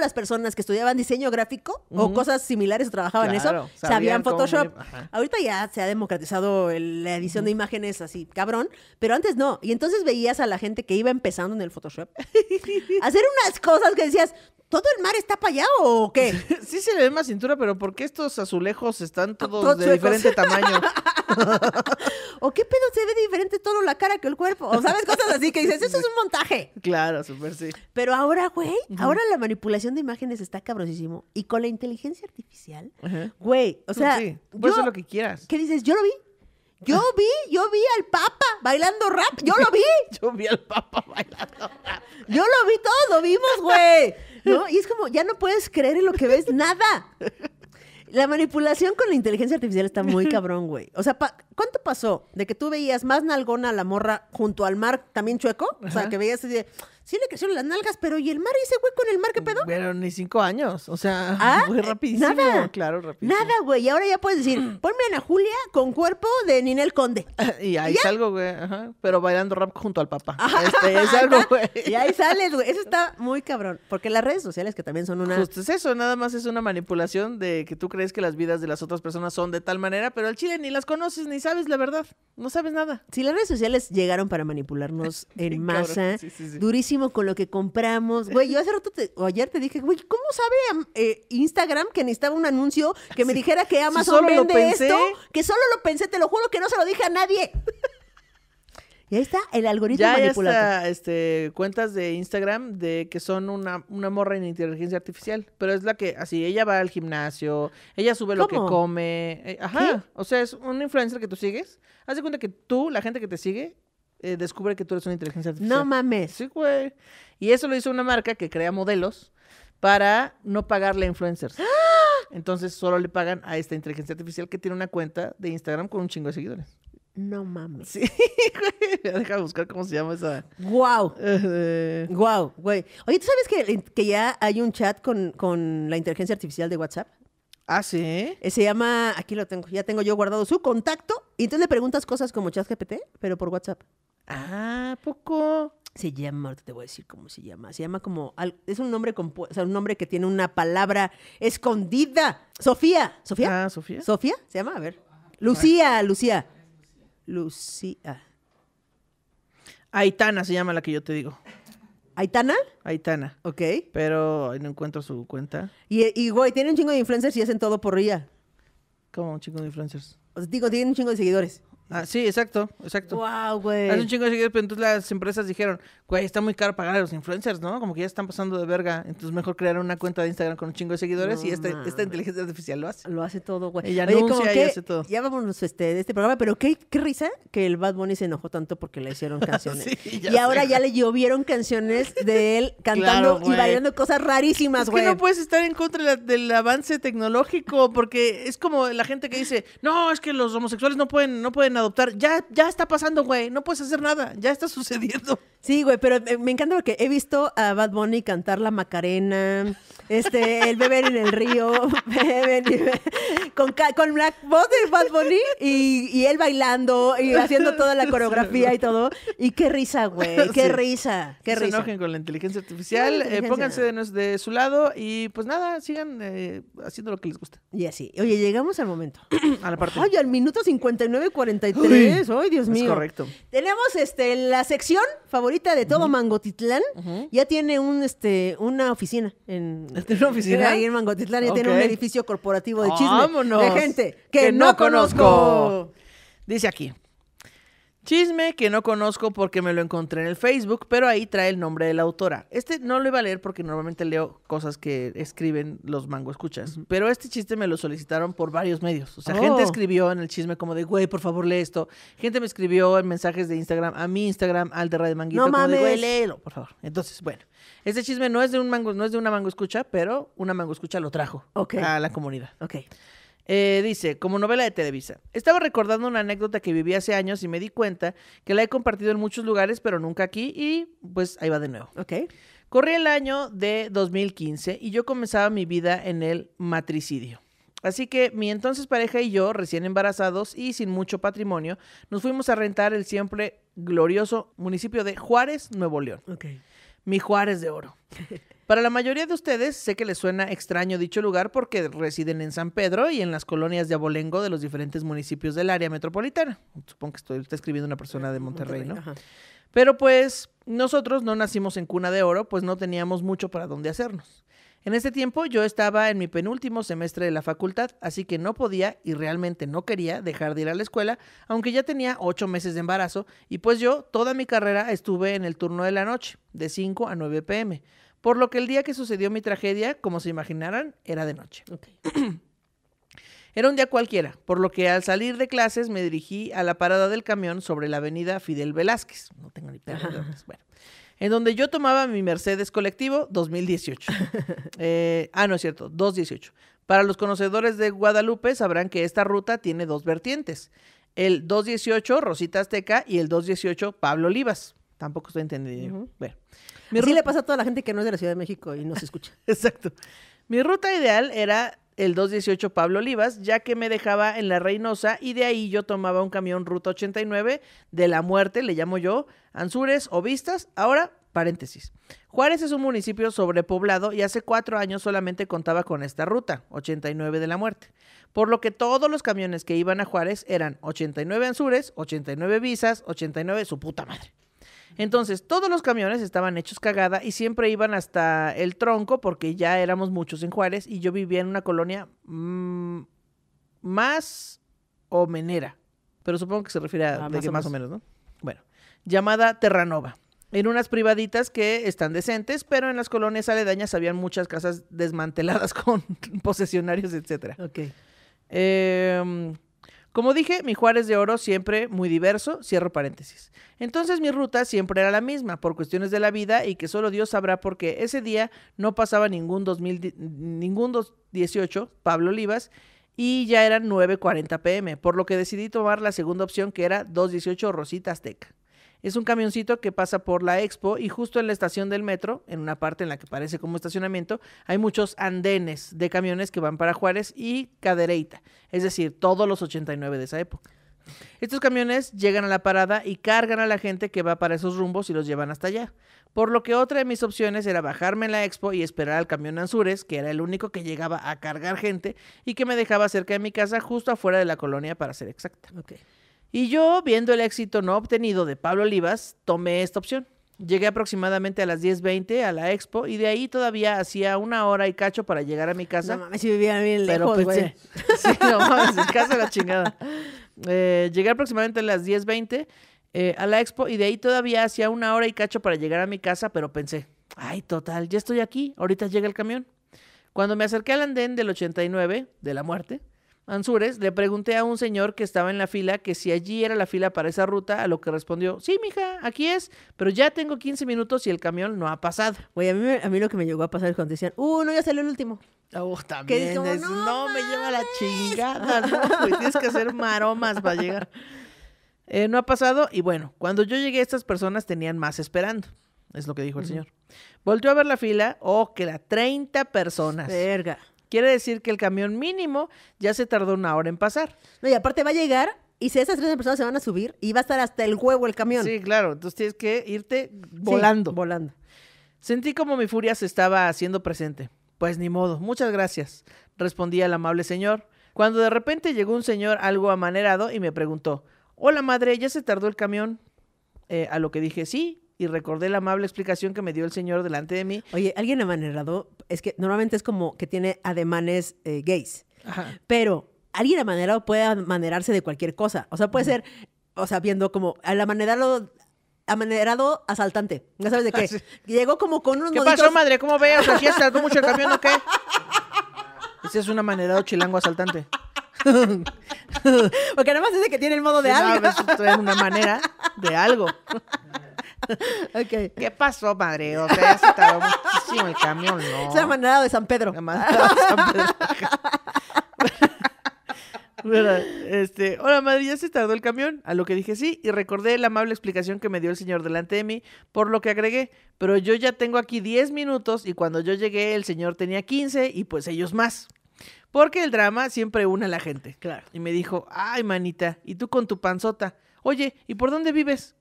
las personas que estudiaban diseño gráfico o cosas similares o trabajaban en eso sabían, Photoshop. Ahorita ya se ha democratizado la edición de imágenes así, cabrón, pero antes no. Y entonces veías a la gente que iba empezando en el Photoshop (laughs) hacer unas cosas que decías, ¿Todo el mar está para allá o qué? (laughs) Sí se le ve más cintura, pero ¿por qué estos azulejos están ah, todos, de diferente tamaño? (laughs) ¿O qué pedo se ve diferente todo la cara que el cuerpo? O sabes, cosas así que dices, eso es un montaje. (laughs) Claro, súper sí. Pero ahora, güey, ahora la manipulación de imágenes está cabrosísimo. Y con la inteligencia artificial, güey, o sea... Sí, lo que quieras. ¿Qué dices? Yo lo vi, yo vi, yo vi al Papa bailando rap. Yo lo vi. yo vi al Papa bailando rap. Yo lo vi, todo, lo vimos, güey. ¿no? Y es como, ya no puedes creer en lo que ves, nada. La manipulación con la inteligencia artificial está muy cabrón, güey. O sea, ¿cuánto pasó de que tú veías más nalgona a la morra junto al mar también chueco? O sea, que veías así de, sí le crecieron las nalgas, pero ¿y el mar? ¿Y ese güey con el mar qué pedo? Pero ni cinco años, o sea, muy ah, (laughs) rápido eh, rapidísimo. Nada, claro, rapidísimo. Nada, güey, y ahora ya puedes decir, (clears throat) ponme a Julia con cuerpo de Ninel Conde. (laughs) y ahí salgo, güey, pero bailando rap junto al papá. Este, es (laughs) algo, güey. Y ahí sales, güey, eso está muy cabrón, porque las redes sociales que también son una... Justo es eso, nada más es una manipulación de que tú crees que las vidas de las otras personas son de tal manera, pero al chile ni las conoces, ni sabes la verdad, no sabes nada. Si las redes sociales llegaron para manipularnos en masa, durísimo con lo que compramos. Güey, yo hace rato o ayer te dije, güey, ¿cómo sabe eh, Instagram que necesitaba un anuncio que me dijera que Amazon vende esto? Que solo lo pensé, te lo juro que no se lo dije a nadie. (laughs) Y ahí está el algoritmo ya manipulado. este, cuentas de Instagram de que son una, morra en inteligencia artificial. Pero es la que, así, ella va al gimnasio, ella sube lo que come. Eh, ajá. O sea, es una influencer que tú sigues. Haz de cuenta que tú, la gente que te sigue, eh, descubre que tú eres una inteligencia artificial. No mames. Sí, güey. Y eso lo hizo una marca que crea modelos para no pagarle a influencers. (gasps) Entonces solo le pagan a esta inteligencia artificial que tiene una cuenta de Instagram con un chingo de seguidores. No mames. Sí, (laughs) güey. Deja buscar cómo se llama esa. Wow. wow, eh. güey. Oye, ¿tú sabes que, eh, ya hay un chat con, la inteligencia artificial de WhatsApp? Ah, sí. Se llama, aquí lo tengo, ya tengo yo guardado su contacto. Y entonces le preguntas cosas como ChatGPT, pero por WhatsApp. Ah, poco. Se llama, ahorita te voy a decir cómo se llama. Se llama como. Es un nombre o sea, un nombre que tiene una palabra escondida. Sofía. ¿Sofía? Ah, Sofía. ¿Sofía? ¿Se llama? A ver. Lucía, Lucía. Lucía. Aitana se llama la que yo te digo. ¿Aitana? Aitana. Ok. Pero no encuentro su cuenta. Y, y güey, tiene un chingo de influencers y hacen todo por ella. ¿Cómo un chingo de influencers? O sea, digo, tiene un chingo de seguidores. Ah, sí, exacto, exacto. Wow, güey. Hace un chingo de seguidores, pero entonces las empresas dijeron, güey, está muy caro pagar a los influencers, ¿no? Como que ya están pasando de verga. Entonces mejor crear una cuenta de Instagram con un chingo de seguidores y esta, esta, inteligencia artificial lo hace. Lo hace todo, güey. Ya vámonos este, de este programa, pero qué, qué risa que el Bad Bunny se enojó tanto porque le hicieron (laughs) canciones. y ahora ya le llovieron canciones de él (laughs) cantando y bailando cosas rarísimas, güey. que no puedes estar en contra del, del avance tecnológico porque es como la gente que dice, no, es que los homosexuales no pueden, no pueden adoptar. Ya, ya está pasando, güey. No puedes hacer nada. Ya está sucediendo. Sí, güey, pero eh, me encanta porque he visto a Bad Bunny cantar la Macarena, este, el beber en el río, (laughs) con, con Black de Bad Bunny y, y, él bailando y haciendo toda la (laughs) coreografía y todo. Y qué risa, güey, qué risa, qué risa. Se enojen con la inteligencia artificial, eh, pónganse de, su lado y pues nada, sigan eh, haciendo lo que les gusta. Y así. Oye, llegamos al momento. (clears throat) a la parte. Oye, al minuto 59.43. Ay, Dios mío. Es correcto. Tenemos este, la sección favorita ahorita de todo Mangotitlán, ya tiene un este una oficina en (laughs) una oficina ahí en Mangotitlán, ya tiene un edificio corporativo de chisme de gente que, no, conozco. Dice aquí, Chisme que no conozco porque me lo encontré en el Facebook, pero ahí trae el nombre de la autora. Este no lo iba a leer porque normalmente leo cosas que escriben los mango escuchas, pero este chiste me lo solicitaron por varios medios. O sea, gente oh. escribió en el chisme como de, güey, por favor lee esto. Gente me escribió en mensajes de Instagram, a mi Instagram, al de Radio Manguito, no como mames. de, güey, léelo, por favor. Entonces, bueno, este chisme no es de un mango, no es de una mango escucha, pero una mango escucha lo trajo a la comunidad. Ok. Eh, dice, como novela de Televisa, estaba recordando una anécdota que viví hace años y me di cuenta que la he compartido en muchos lugares, pero nunca aquí, y pues ahí va de nuevo. Ok. Corría el año de 2015 y yo comenzaba mi vida en el matricidio. Así que mi entonces pareja y yo, recién embarazados y sin mucho patrimonio, nos fuimos a rentar el siempre glorioso municipio de Juárez, Nuevo León mi Juárez de Oro. (laughs) Para la mayoría de ustedes, sé que les suena extraño dicho lugar porque residen en San Pedro y en las colonias de abolengo de los diferentes municipios del área metropolitana. Supongo que estoy, está escribiendo una persona de Monterrey, ¿no? Pero pues nosotros no nacimos en cuna de oro, pues no teníamos mucho para dónde hacernos. En ese tiempo yo estaba en mi penúltimo semestre de la facultad, así que no podía y realmente no quería dejar de ir a la escuela, aunque ya tenía ocho meses de embarazo, y pues yo toda mi carrera estuve en el turno de la noche, de 5 a 9 pm, por lo que el día que sucedió mi tragedia, como se imaginarán, era de noche. (clears throat) Era un día cualquiera, por lo que al salir de clases me dirigí a la parada del camión sobre la avenida Fidel Velázquez. No tengo ni idea. Bueno en donde yo tomaba mi Mercedes colectivo 2018. (laughs) Eh, ah, no es cierto, 218. Para los conocedores de Guadalupe sabrán que esta ruta tiene dos vertientes, el 218 Rosita Azteca y el 218 Pablo Olivas. Tampoco estoy entendiendo. Uh le pasa a toda la gente que no es de la Ciudad de México y no se escucha. (laughs) Exacto. Mi ruta ideal era el 218 Pablo Olivas, ya que me dejaba en la Reynosa y de ahí yo tomaba un camión ruta 89 de la muerte, le llamo yo, Anzures o Vistas. Ahora, paréntesis. Juárez es un municipio sobrepoblado y hace cuatro años solamente contaba con esta ruta, 89 de la muerte. Por lo que todos los camiones que iban a Juárez eran 89 Anzures, 89 Visas, 89 su puta madre. Entonces, todos los camiones estaban hechos cagada y siempre iban hasta el tronco porque ya éramos muchos en Juárez y yo vivía en una colonia mm, más o menera, pero supongo que se refiere a ah, más, o menos, ¿no? Bueno, llamada Terranova. En unas privaditas que están decentes, pero en las colonias aledañas habían muchas casas desmanteladas (laughs) con posesionarios, etcétera. Ok. Eh, como dije, mi Juárez de Oro siempre muy diverso, cierro paréntesis. Entonces mi ruta siempre era la misma, por cuestiones de la vida y que solo Dios sabrá porque ese día no pasaba ningún, 2000, ningún 2018, Pablo Olivas, y ya eran 9.40 pm, por lo que decidí tomar la segunda opción que era 2.18 Rosita Azteca. Es un camioncito que pasa por la expo y justo en la estación del metro, en una parte en la que parece como estacionamiento, hay muchos andenes de camiones que van para Juárez y Cadereyta, es decir, todos los 89 de esa época. Estos camiones llegan a la parada y cargan a la gente que va para esos rumbos y los llevan hasta allá. Por lo que otra de mis opciones era bajarme en la expo y esperar al camión Ansures, que era el único que llegaba a cargar gente y que me dejaba cerca de mi casa, justo afuera de la colonia, para ser exacta. Y yo, viendo el éxito no obtenido de Pablo Olivas, tomé esta opción. Llegué aproximadamente a las 10.20 a la expo y de ahí todavía hacía una hora y cacho para llegar a mi casa. No mames, si vivía bien lejos, pero pues, (laughs) sí, no mames, en casa la chingada. Eh, llegué aproximadamente a las 10.20 eh, a la expo y de ahí todavía hacía una hora y cacho para llegar a mi casa, pero pensé, ay, total, ya estoy aquí, ahorita llega el camión. Cuando me acerqué al andén del 89, de la muerte, Ansures, le pregunté a un señor que estaba en la fila que si allí era la fila para esa ruta, a lo que respondió, sí, mija, aquí es, pero ya tengo 15 minutos y el camión no ha pasado. Oye, a mí, a mí lo que me llegó a pasar es cuando decían, uh, no, ya salió el último. Oh, también que no, me lleva la chingada, (laughs) no, pues tienes que hacer maromas para llegar. Eh, no ha pasado y bueno, cuando yo llegué estas personas tenían más esperando, es lo que dijo el señor. Volvió a ver la fila, oh, que la 30 personas. Verga. Quiere decir que el camión mínimo ya se tardó una hora en pasar. No, y aparte va a llegar y si esas tres personas se van a subir y va a estar hasta el huevo el camión. Sí, claro. Entonces tienes que irte volando. volando. Sentí como mi furia se estaba haciendo presente. Pues ni modo, muchas gracias, respondía el amable señor, cuando de repente llegó un señor algo amanerado y me preguntó, Hola madre, ¿ya se tardó el camión? Eh, a lo que dije, sí, y recordé la amable explicación que me dio el señor delante de mí. Oye, alguien amanerado, es que normalmente es como que tiene ademanes eh, gays, pero alguien amanerado puede amanerarse de cualquier cosa. O sea, puede ser, o sea, viendo como al amanerado amanerado asaltante. ¿Ya sabes de ah, qué? Llegó como con unos ¿Qué pasó, madre? ¿Cómo veas? ¿Aquí saltó mucho el camión o qué? Ese es un amanerado chilango asaltante. (laughs) Porque nada más de que tiene el modo de algo. es una manera de algo. (laughs) (laughs) okay. ¿Qué pasó, madre? O sea, se tardó muchísimo el camión, ¿no? Se ha de San Pedro. (laughs) Este, hola madre, ya se tardó el camión, a lo que dije sí, y recordé la amable explicación que me dio el señor delante de mí, por lo que agregué, pero yo ya tengo aquí 10 minutos y cuando yo llegué el señor tenía 15 y pues ellos más. Porque el drama siempre une a la gente. Claro. Y me dijo, ay manita, ¿y tú con tu panzota? Oye, ¿y por dónde vives?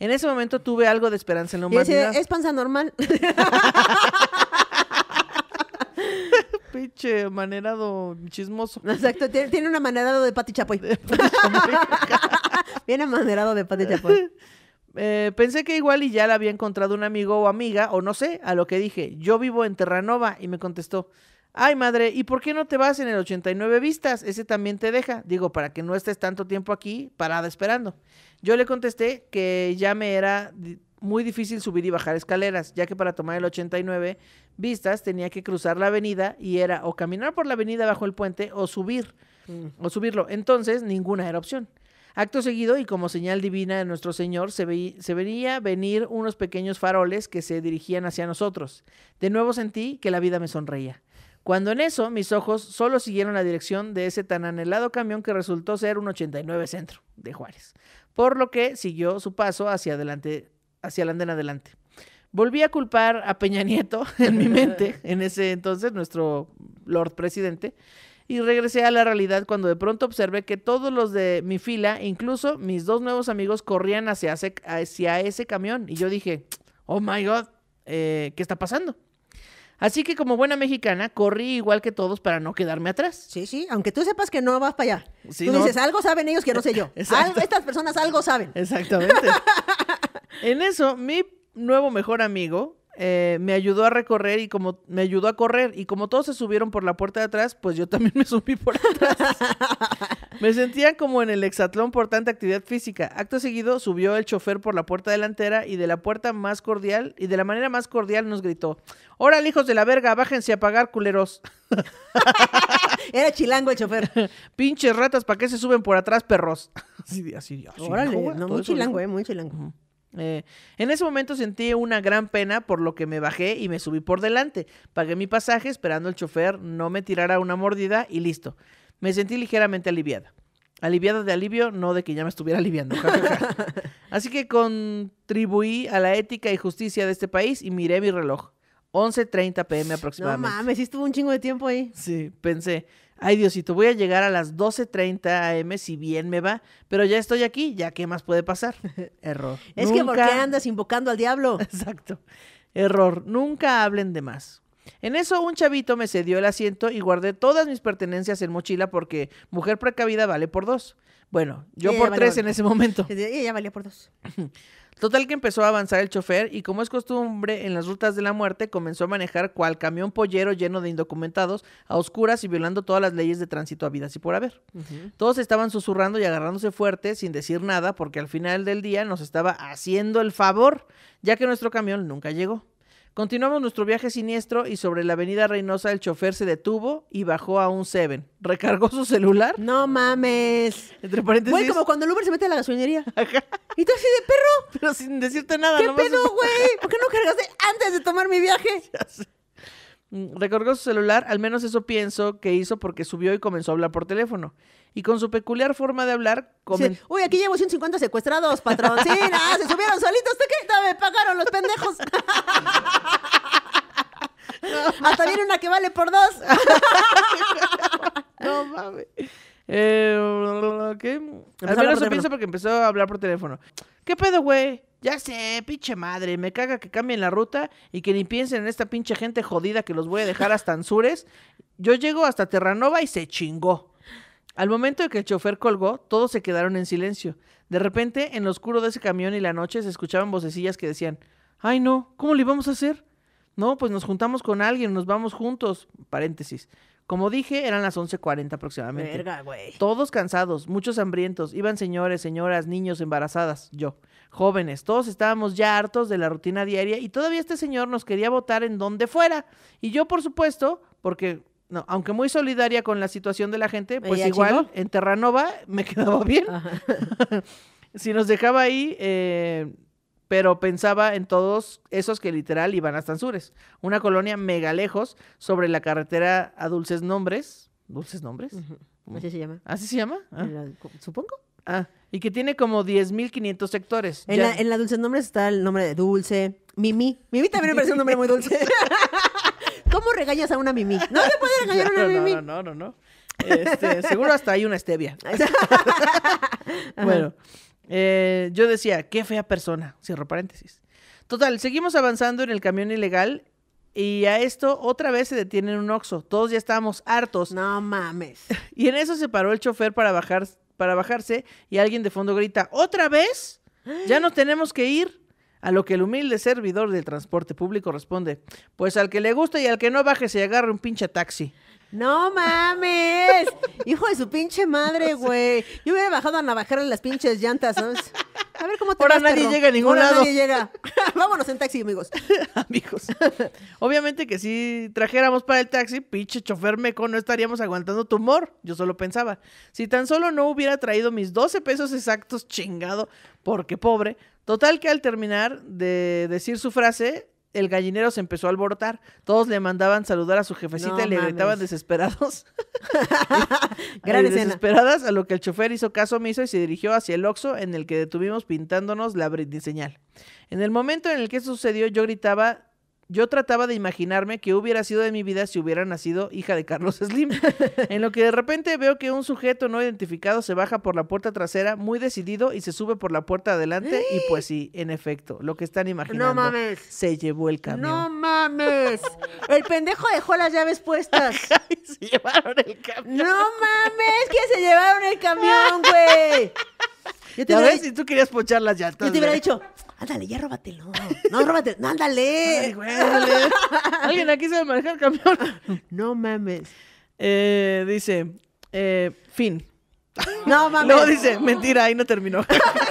En ese momento tuve algo de esperanza en la humanidad. es panza normal. (laughs) Pinche manerado chismoso. Exacto, tiene, una un amanerado de Pati Chapoy. (laughs) (laughs) Bien amanerado de Pati Chapoy. Eh, pensé que igual y ya la había encontrado un amigo o amiga, o no sé, a lo que dije, yo vivo en Terranova, y me contestó, Ay, madre, ¿y por qué no te vas en el 89 vistas? Ese también te deja. Digo, para que no estés tanto tiempo aquí parada esperando. Yo le contesté que ya me era muy difícil subir y bajar escaleras, ya que para tomar el 89 vistas tenía que cruzar la avenida y era o caminar por la avenida bajo el puente o subir, mm. o subirlo. Entonces, ninguna era opción. Acto seguido y como señal divina de nuestro Señor, se, ve, venir unos pequeños faroles que se dirigían hacia nosotros. De nuevo sentí que la vida me sonreía. Cuando en eso mis ojos solo siguieron la dirección de ese tan anhelado camión que resultó ser un 89 Centro de Juárez, por lo que siguió su paso hacia adelante, hacia el andén adelante. Volví a culpar a Peña Nieto (laughs) en mi mente, (laughs) en ese entonces nuestro Lord Presidente, y regresé a la realidad cuando de pronto observé que todos los de mi fila, incluso mis dos nuevos amigos, corrían hacia, hacia ese camión. Y yo dije, oh my god, eh, ¿qué está pasando? Así que como buena mexicana, corrí igual que todos para no quedarme atrás. Sí, sí, aunque tú sepas que no vas para allá. tú dices, algo saben ellos que no sé yo. (laughs) estas personas algo saben. Exactamente. (laughs) en eso, mi nuevo mejor amigo eh, me ayudó a recorrer y como me ayudó a correr y como todos se subieron por la puerta de atrás, pues yo también me subí por atrás. (laughs) Me sentía como en el hexatlón por tanta actividad física. Acto seguido subió el chofer por la puerta delantera y de la puerta más cordial y de la manera más cordial nos gritó: "Órale, hijos de la verga, bájense a pagar, culeros." (laughs) Era chilango el chofer. (laughs) Pinches ratas, ¿para qué se suben por atrás, perros? (laughs) Así, así, así Órale, muy chilango, eh, muy chilango. Eh, en ese momento sentí una gran pena por lo que me bajé y me subí por delante. Pagué mi pasaje esperando el chofer no me tirara una mordida y listo. Me sentí ligeramente aliviada. Aliviada de alivio, no de que ya me estuviera aliviando. (laughs) Así que contribuí a la ética y justicia de este país y miré mi reloj. 11.30 pm aproximadamente. No mames, sí estuvo un chingo de tiempo ahí. Sí, pensé, ay Diosito, voy a llegar a las 12.30 am si bien me va, pero ya estoy aquí, ya qué más puede pasar. (laughs) Error. Es que ¿por qué andas invocando al diablo? (laughs) Exacto. Error. Nunca hablen de más. En eso un chavito me cedió el asiento y guardé todas mis pertenencias en mochila porque mujer precavida vale por dos. Bueno, yo por tres en ese momento. ella valía por dos. (clears throat) Total que empezó a avanzar el chofer y como es costumbre en las rutas de la muerte comenzó a manejar cual camión pollero lleno de indocumentados a oscuras y violando todas las leyes de tránsito a vidas y por haber. Todos estaban susurrando y agarrándose fuerte sin decir nada porque al final del día nos estaba haciendo el favor ya que nuestro camión nunca llegó. Continuamos nuestro viaje siniestro y sobre la avenida Reynosa el chofer se detuvo y bajó a un Seven. Recargó su celular. No mames. Entre paréntesis. Güey, como cuando el Uber se mete a la gasolinería. (laughs) Ajá. Y tú así de perro. Pero sin decirte nada. ¿Qué pedo, güey? ¿Por qué no cargaste antes de tomar mi viaje? (laughs) Ya sé. Mm, Recordó su celular, al menos eso pienso que hizo porque subió y comenzó a hablar por teléfono. Y con su peculiar forma de hablar, Uy, aquí llevo 150 secuestrados, patrón. Sí, (laughs) se subieron solitos, ¿Qué? me pagaron los pendejos. (laughs) Hasta viene una que vale por dos. (laughs) no mames. Eh, al menos eso pienso porque empezó a hablar por teléfono. ¿Qué pedo, güey? Ya sé, pinche madre, me caga que cambien la ruta y que ni piensen en esta pinche gente jodida que los voy a dejar hasta Anzures. Yo llego hasta Terranova y se chingó. Al momento de que el chofer colgó, todos se quedaron en silencio. De repente, en lo oscuro de ese camión y la noche, se escuchaban vocecillas que decían, Ay no, ¿cómo le vamos a hacer? No, pues nos juntamos con alguien, nos vamos juntos. Paréntesis. Como dije, eran las 11.40 aproximadamente. Verga, güey. Todos cansados, muchos hambrientos. Iban señores, señoras, niños, embarazadas, yo, jóvenes. Todos estábamos ya hartos de la rutina diaria y todavía este señor nos quería votar en donde fuera. Y yo, por supuesto, porque aunque muy solidaria con la situación de la gente, pues igual en Terranova me (laughs) quedaba bien. (laughs) si nos dejaba ahí, eh, pero pensaba en todos esos que literal iban a Sures. una colonia mega lejos sobre la carretera a Dulces Nombres. ¿Dulces Nombres? Así se llama. ¿Así ¿Ah, se llama? Ah. supongo. Ah, y que tiene como 10.500 sectores. En, la, en la Dulces Nombres está el nombre de Dulce, Mimi. Mimi también me parece un nombre muy dulce. (laughs) ¿Cómo regañas a una Mimi? No se puede (laughs) regañar a una Mimi. No, no, no, no. Este, seguro hasta hay una stevia. (laughs) bueno. Eh, yo decía, qué fea persona, cierro paréntesis. Total, seguimos avanzando en el camión ilegal y a esto otra vez se detiene un oxo. Todos ya estábamos hartos. No mames. (laughs) Y en eso se paró el chofer para, bajar, para bajarse y alguien de fondo grita, ¿otra vez? Ya nos tenemos que ir. A lo que el humilde servidor del transporte público responde, pues al que le gusta y al que no baje se agarre un pinche taxi. No mames. Hijo de su pinche madre, güey. Yo hubiera bajado a navajarle las pinches llantas, ¿sabes? A ver cómo te Ahora nadie llega a ningún Ahora nadie llega. (laughs) Vámonos en taxi, amigos. (laughs) amigos. Obviamente que si trajéramos para el taxi, pinche chofer meco, no estaríamos aguantando tumor. Yo solo pensaba. Si tan solo no hubiera traído mis 12 pesos exactos, chingado, porque pobre. Total que al terminar de decir su frase, el gallinero se empezó a alborotar. Todos le mandaban saludar a su jefecita y le gritaban desesperados. (laughs) (laughs) desesperadas, a lo que el chofer hizo caso omiso y se dirigió hacia el oxo en el que detuvimos pintándonos la brindiseñal. señal. En el momento en el que sucedió, yo gritaba yo trataba de imaginarme que hubiera sido de mi vida si hubiera nacido hija de Carlos Slim. (laughs) en lo que de repente veo que un sujeto no identificado se baja por la puerta trasera muy decidido y se sube por la puerta adelante. y ¡Eh! pues sí, en efecto, lo que están imaginando. No mames. Se llevó el camión. No mames. El pendejo dejó las llaves puestas. (laughs) se llevaron el camión. No mames, que se llevaron el camión, güey. (laughs) Yo Si tú querías ponchar las llantas. Yo te hubiera dicho, ándale, ya róbatelo. No, róbatelo, no, ándale. Ay, güey, ándale. (laughs) Alguien aquí sabe manejar camión. No mames. Eh, dice, eh, fin. No mames. No, dice, mentira, ahí no terminó. (laughs)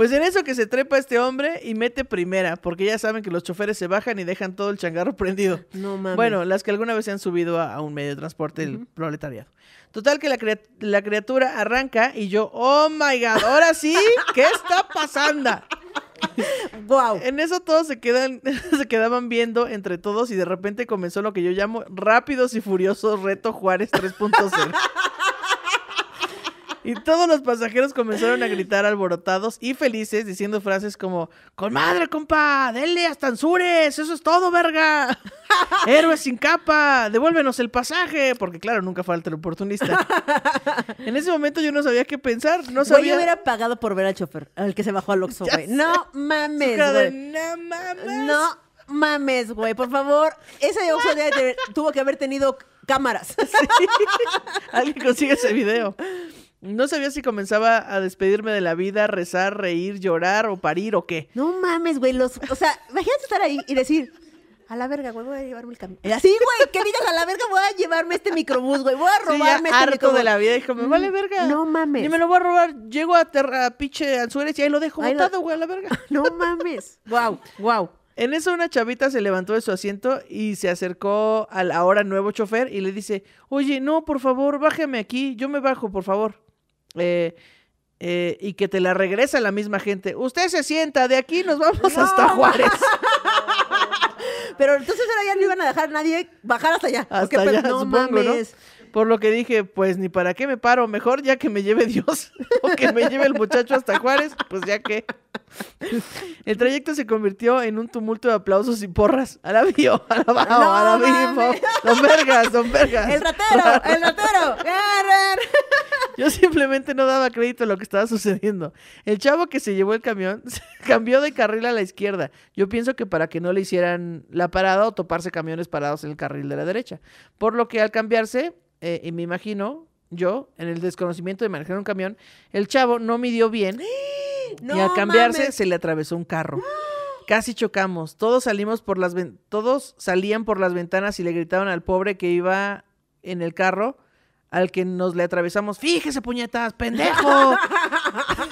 Pues en eso que se trepa este hombre y mete primera, porque ya saben que los choferes se bajan y dejan todo el changarro prendido. No mames. Bueno, las que alguna vez se han subido a, un medio de transporte el proletariado. Total que la, la, criatura arranca y yo, oh my god, ahora sí, ¿qué está pasando? wow. (laughs) En eso todos se quedan, (laughs) se quedaban viendo entre todos y de repente comenzó lo que yo llamo rápidos y furiosos reto Juárez 3.0. (laughs) Y todos los pasajeros comenzaron a gritar alborotados y felices, diciendo frases como: ¡Con madre, compa! ¡Dele hasta Anzures! ¡Eso es todo, verga! (laughs) ¡Héroes sin capa! ¡Devuélvenos el pasaje! Porque, claro, nunca falta el oportunista. (laughs) En ese momento yo no sabía qué pensar. No sabía. yo hubiera pagado por ver al chofer, al que se bajó al Oxxo, (laughs) güey. No mames, güey. No mames. No mames, güey, por favor. Ese Oxxo tuvo que haber tenido cámaras. Alguien consigue ese video. No sabía si comenzaba a despedirme de la vida, rezar, reír, llorar o parir o qué. No mames, güey. Los, o sea, imagínate estar ahí y decir, a la verga, güey, voy a llevarme el camión. Así, güey, qué digas a la verga, voy a llevarme este microbús, güey, voy a robarme sí, este harto de la vida, dijo, me vale mm, verga. No mames. Y me lo voy a robar, llego a, Terrapiche, a y ahí lo dejo montado, botado, güey, a la verga. (laughs) No mames. wow, wow. En eso una chavita se levantó de su asiento y se acercó al ahora nuevo chofer y le dice, oye, no, por favor, bájame aquí, yo me bajo, por favor. Eh, eh, y que te la regresa la misma gente. Usted se sienta, de aquí nos vamos hasta Juárez. (laughs) Pero entonces ahora ya no iban a dejar nadie bajar hasta allá. Hasta pues, allá, no mames. Por lo que dije, pues ni para qué me paro, mejor ya que me lleve (laughs) Dios o que me lleve el muchacho hasta Juárez, pues ya que. El trayecto se convirtió en un tumulto de aplausos y porras. A a la baja! a la vio. don vergas, don vergas. El ratero, el ratero. (laughs) Yo simplemente no daba crédito a lo que estaba sucediendo. El chavo que se llevó el camión (laughs) cambió de carril a la izquierda. Yo pienso que para que no le hicieran la parada o toparse camiones parados en el carril de la derecha. Por lo que al cambiarse, eh, y me imagino, yo, en el desconocimiento de manejar un camión, el chavo no midió bien (gasps) y al cambiarse se le atravesó un carro. (gasps) Casi chocamos. Todos salimos por las todos salían por las ventanas y le gritaban al pobre que iba en el carro al que nos le atravesamos, "Fíjese puñetas, pendejo." (laughs)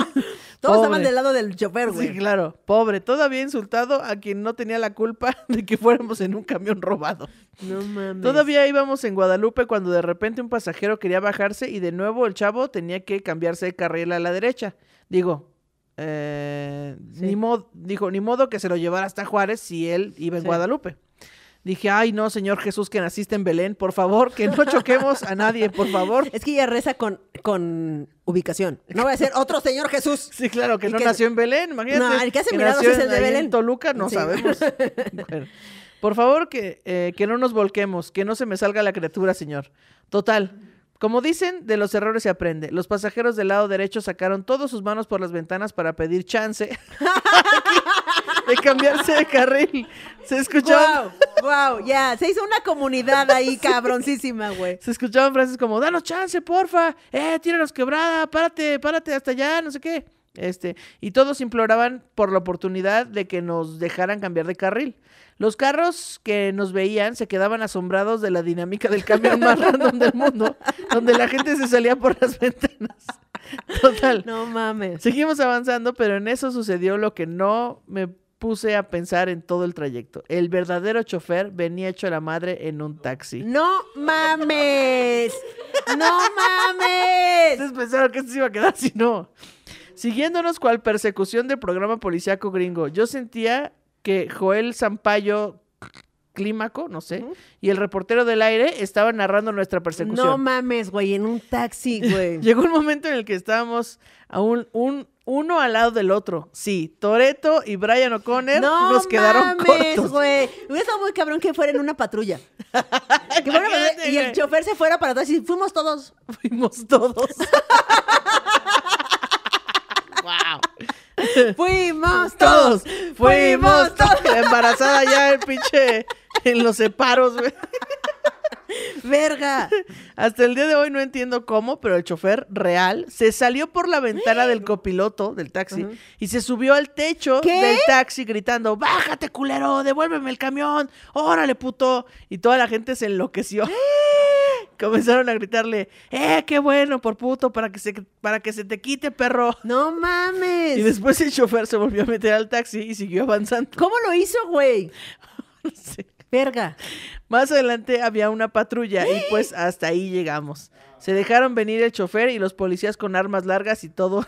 Todos estaban del lado del chofer, güey. Sí, claro. Pobre, todavía insultado a quien no tenía la culpa (laughs) de que fuéramos en un camión robado. No mames. Todavía íbamos en Guadalupe cuando de repente un pasajero quería bajarse y de nuevo el chavo tenía que cambiarse de carril a la derecha. Digo, eh, ni modo, dijo, ni modo que se lo llevara hasta Juárez si él iba en Guadalupe dije, ay no, Señor Jesús, que naciste en Belén, por favor, que no choquemos a nadie, por favor. Es que ella reza con, con ubicación. No va a ser otro Señor Jesús. Sí, claro, que no nació en Belén, imagínate. No, el que hace que milagros es el de Belén. Toluca, no sabemos. (laughs) Por favor, que, eh, que no nos volquemos, que no se me salga la criatura, Señor. Total, como dicen, de los errores se aprende. Los pasajeros del lado derecho sacaron todas sus manos por las ventanas para pedir chance (laughs) de cambiarse de carril. Se escuchó. Wow, ya. Se hizo una comunidad ahí cabroncísima, güey. Se escuchaban frases como: danos chance, porfa. Eh, los quebrada, párate, párate hasta allá, no sé qué. Este, y todos imploraban por la oportunidad de que nos dejaran cambiar de carril. Los carros que nos veían se quedaban asombrados de la dinámica del cambio más (laughs) random del mundo, donde la gente se salía por las ventanas. Total. No mames. Seguimos avanzando, pero en eso sucedió lo que no me puse a pensar en todo el trayecto. El verdadero chofer venía hecho a la madre en un taxi. ¡No mames! ¡No mames! Ustedes pensaron que se iba a quedar si no. Siguiéndonos cual persecución del programa policíaco gringo, yo sentía que Joel Zampayo Clímaco, no sé, y el reportero del aire estaban narrando nuestra persecución. No mames, güey, en un taxi, (laughs) güey. Llegó un momento en el que estábamos a un, uno al lado del otro. Sí, Toreto y Brian O'Connor nos quedaron No mames, güey. Hubiera estado muy cabrón que fuera en una patrulla. (laughs) y el chofer se fuera para atrás y fuimos todos. Fuimos todos. (laughs) fuimos todos, fuimos todos. Embarazada ya el pinche en los separos, Verga. Hasta el día de hoy no entiendo cómo, pero el chofer real se salió por la ventana del copiloto del taxi y se subió al techo del taxi gritando, bájate culero, devuélveme el camión, órale puto. Y toda la gente se enloqueció comenzaron a gritarle, ¡eh, qué bueno, por puto, para que se, para que se te quite, perro! ¡No mames! Y después el chofer se volvió a meter al taxi y siguió avanzando. ¿Cómo lo hizo, güey? (laughs) Verga. Más adelante había una patrulla y pues hasta ahí llegamos. Se dejaron venir el chofer y los policías con armas largas y todo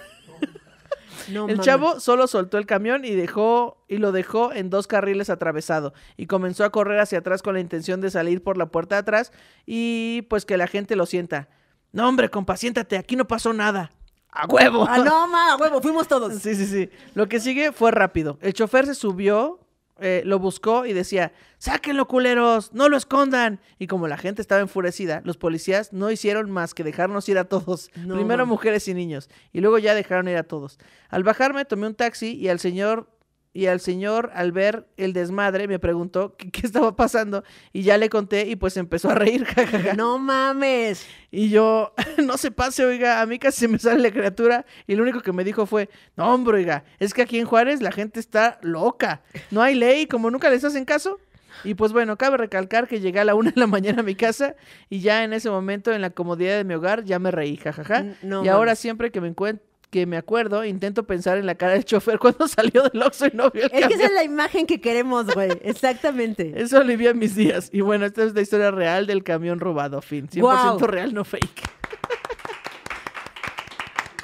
el chavo solo soltó el camión y dejó y lo dejó en dos carriles atravesado y comenzó a correr hacia atrás con la intención de salir por la puerta de atrás y pues que la gente lo sienta. No, hombre, compaciéntate, aquí no pasó nada. A huevo. A no, ma, a huevo, fuimos todos. Sí, sí, sí. Lo que sigue fue rápido. El chofer se subió eh, lo buscó y decía, sáquenlo culeros, no lo escondan. Y como la gente estaba enfurecida, los policías no hicieron más que dejarnos ir a todos. (laughs) Primero mujeres y niños, y luego ya dejaron ir a todos. Al bajarme tomé un taxi y al señor y al señor al ver el desmadre me preguntó qué, estaba pasando y ya le conté y pues empezó a reír. Jajaja. (laughs) No mames. Y yo, (laughs) no se pase, oiga, a mí casi me sale la criatura y lo único que me dijo fue, no hombre, oiga, es que aquí en Juárez la gente está loca, no hay ley, como nunca les hacen caso. Y pues bueno, cabe recalcar que llegué a la (laughs) una de la mañana a mi casa y ya en ese momento, en la comodidad de mi hogar, ya me reí, jajaja. y ahora siempre que me encuentro que me acuerdo, intento pensar en la cara del (laughs) chofer cuando salió del Oxxo y no vio el Es que esa es la imagen que queremos, güey. (laughs) Exactamente. Eso alivia mis días. Y bueno, esta es la historia real del camión robado, fin. 100% real, no fake.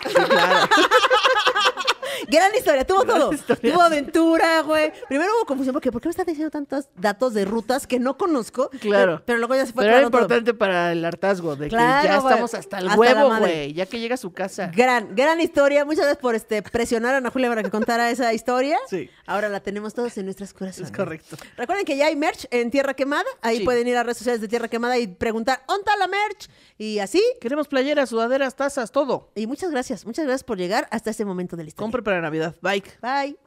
(laughs) Gran historia, tuvo todo. Tuvo aventura, güey. Primero hubo confusión porque ¿por qué me estás diciendo tantos datos de rutas que no conozco? Claro. Pero, luego ya se fue Pero era importante para el hartazgo de que ya estamos hasta el huevo, güey, ya que llega a su casa. Gran, gran historia. Muchas gracias por este presionar a Ana Julia para que contara esa historia. Sí. Ahora la tenemos todos en nuestras corazones. Es correcto. Recuerden que ya hay merch en Tierra Quemada. Ahí pueden ir a redes sociales de Tierra Quemada y preguntar, ¿onta la merch? Y así. Queremos playeras, sudaderas, tazas, todo. Y muchas gracias. Muchas gracias por llegar hasta este momento de la historia. para Navidad. Bye. Bye.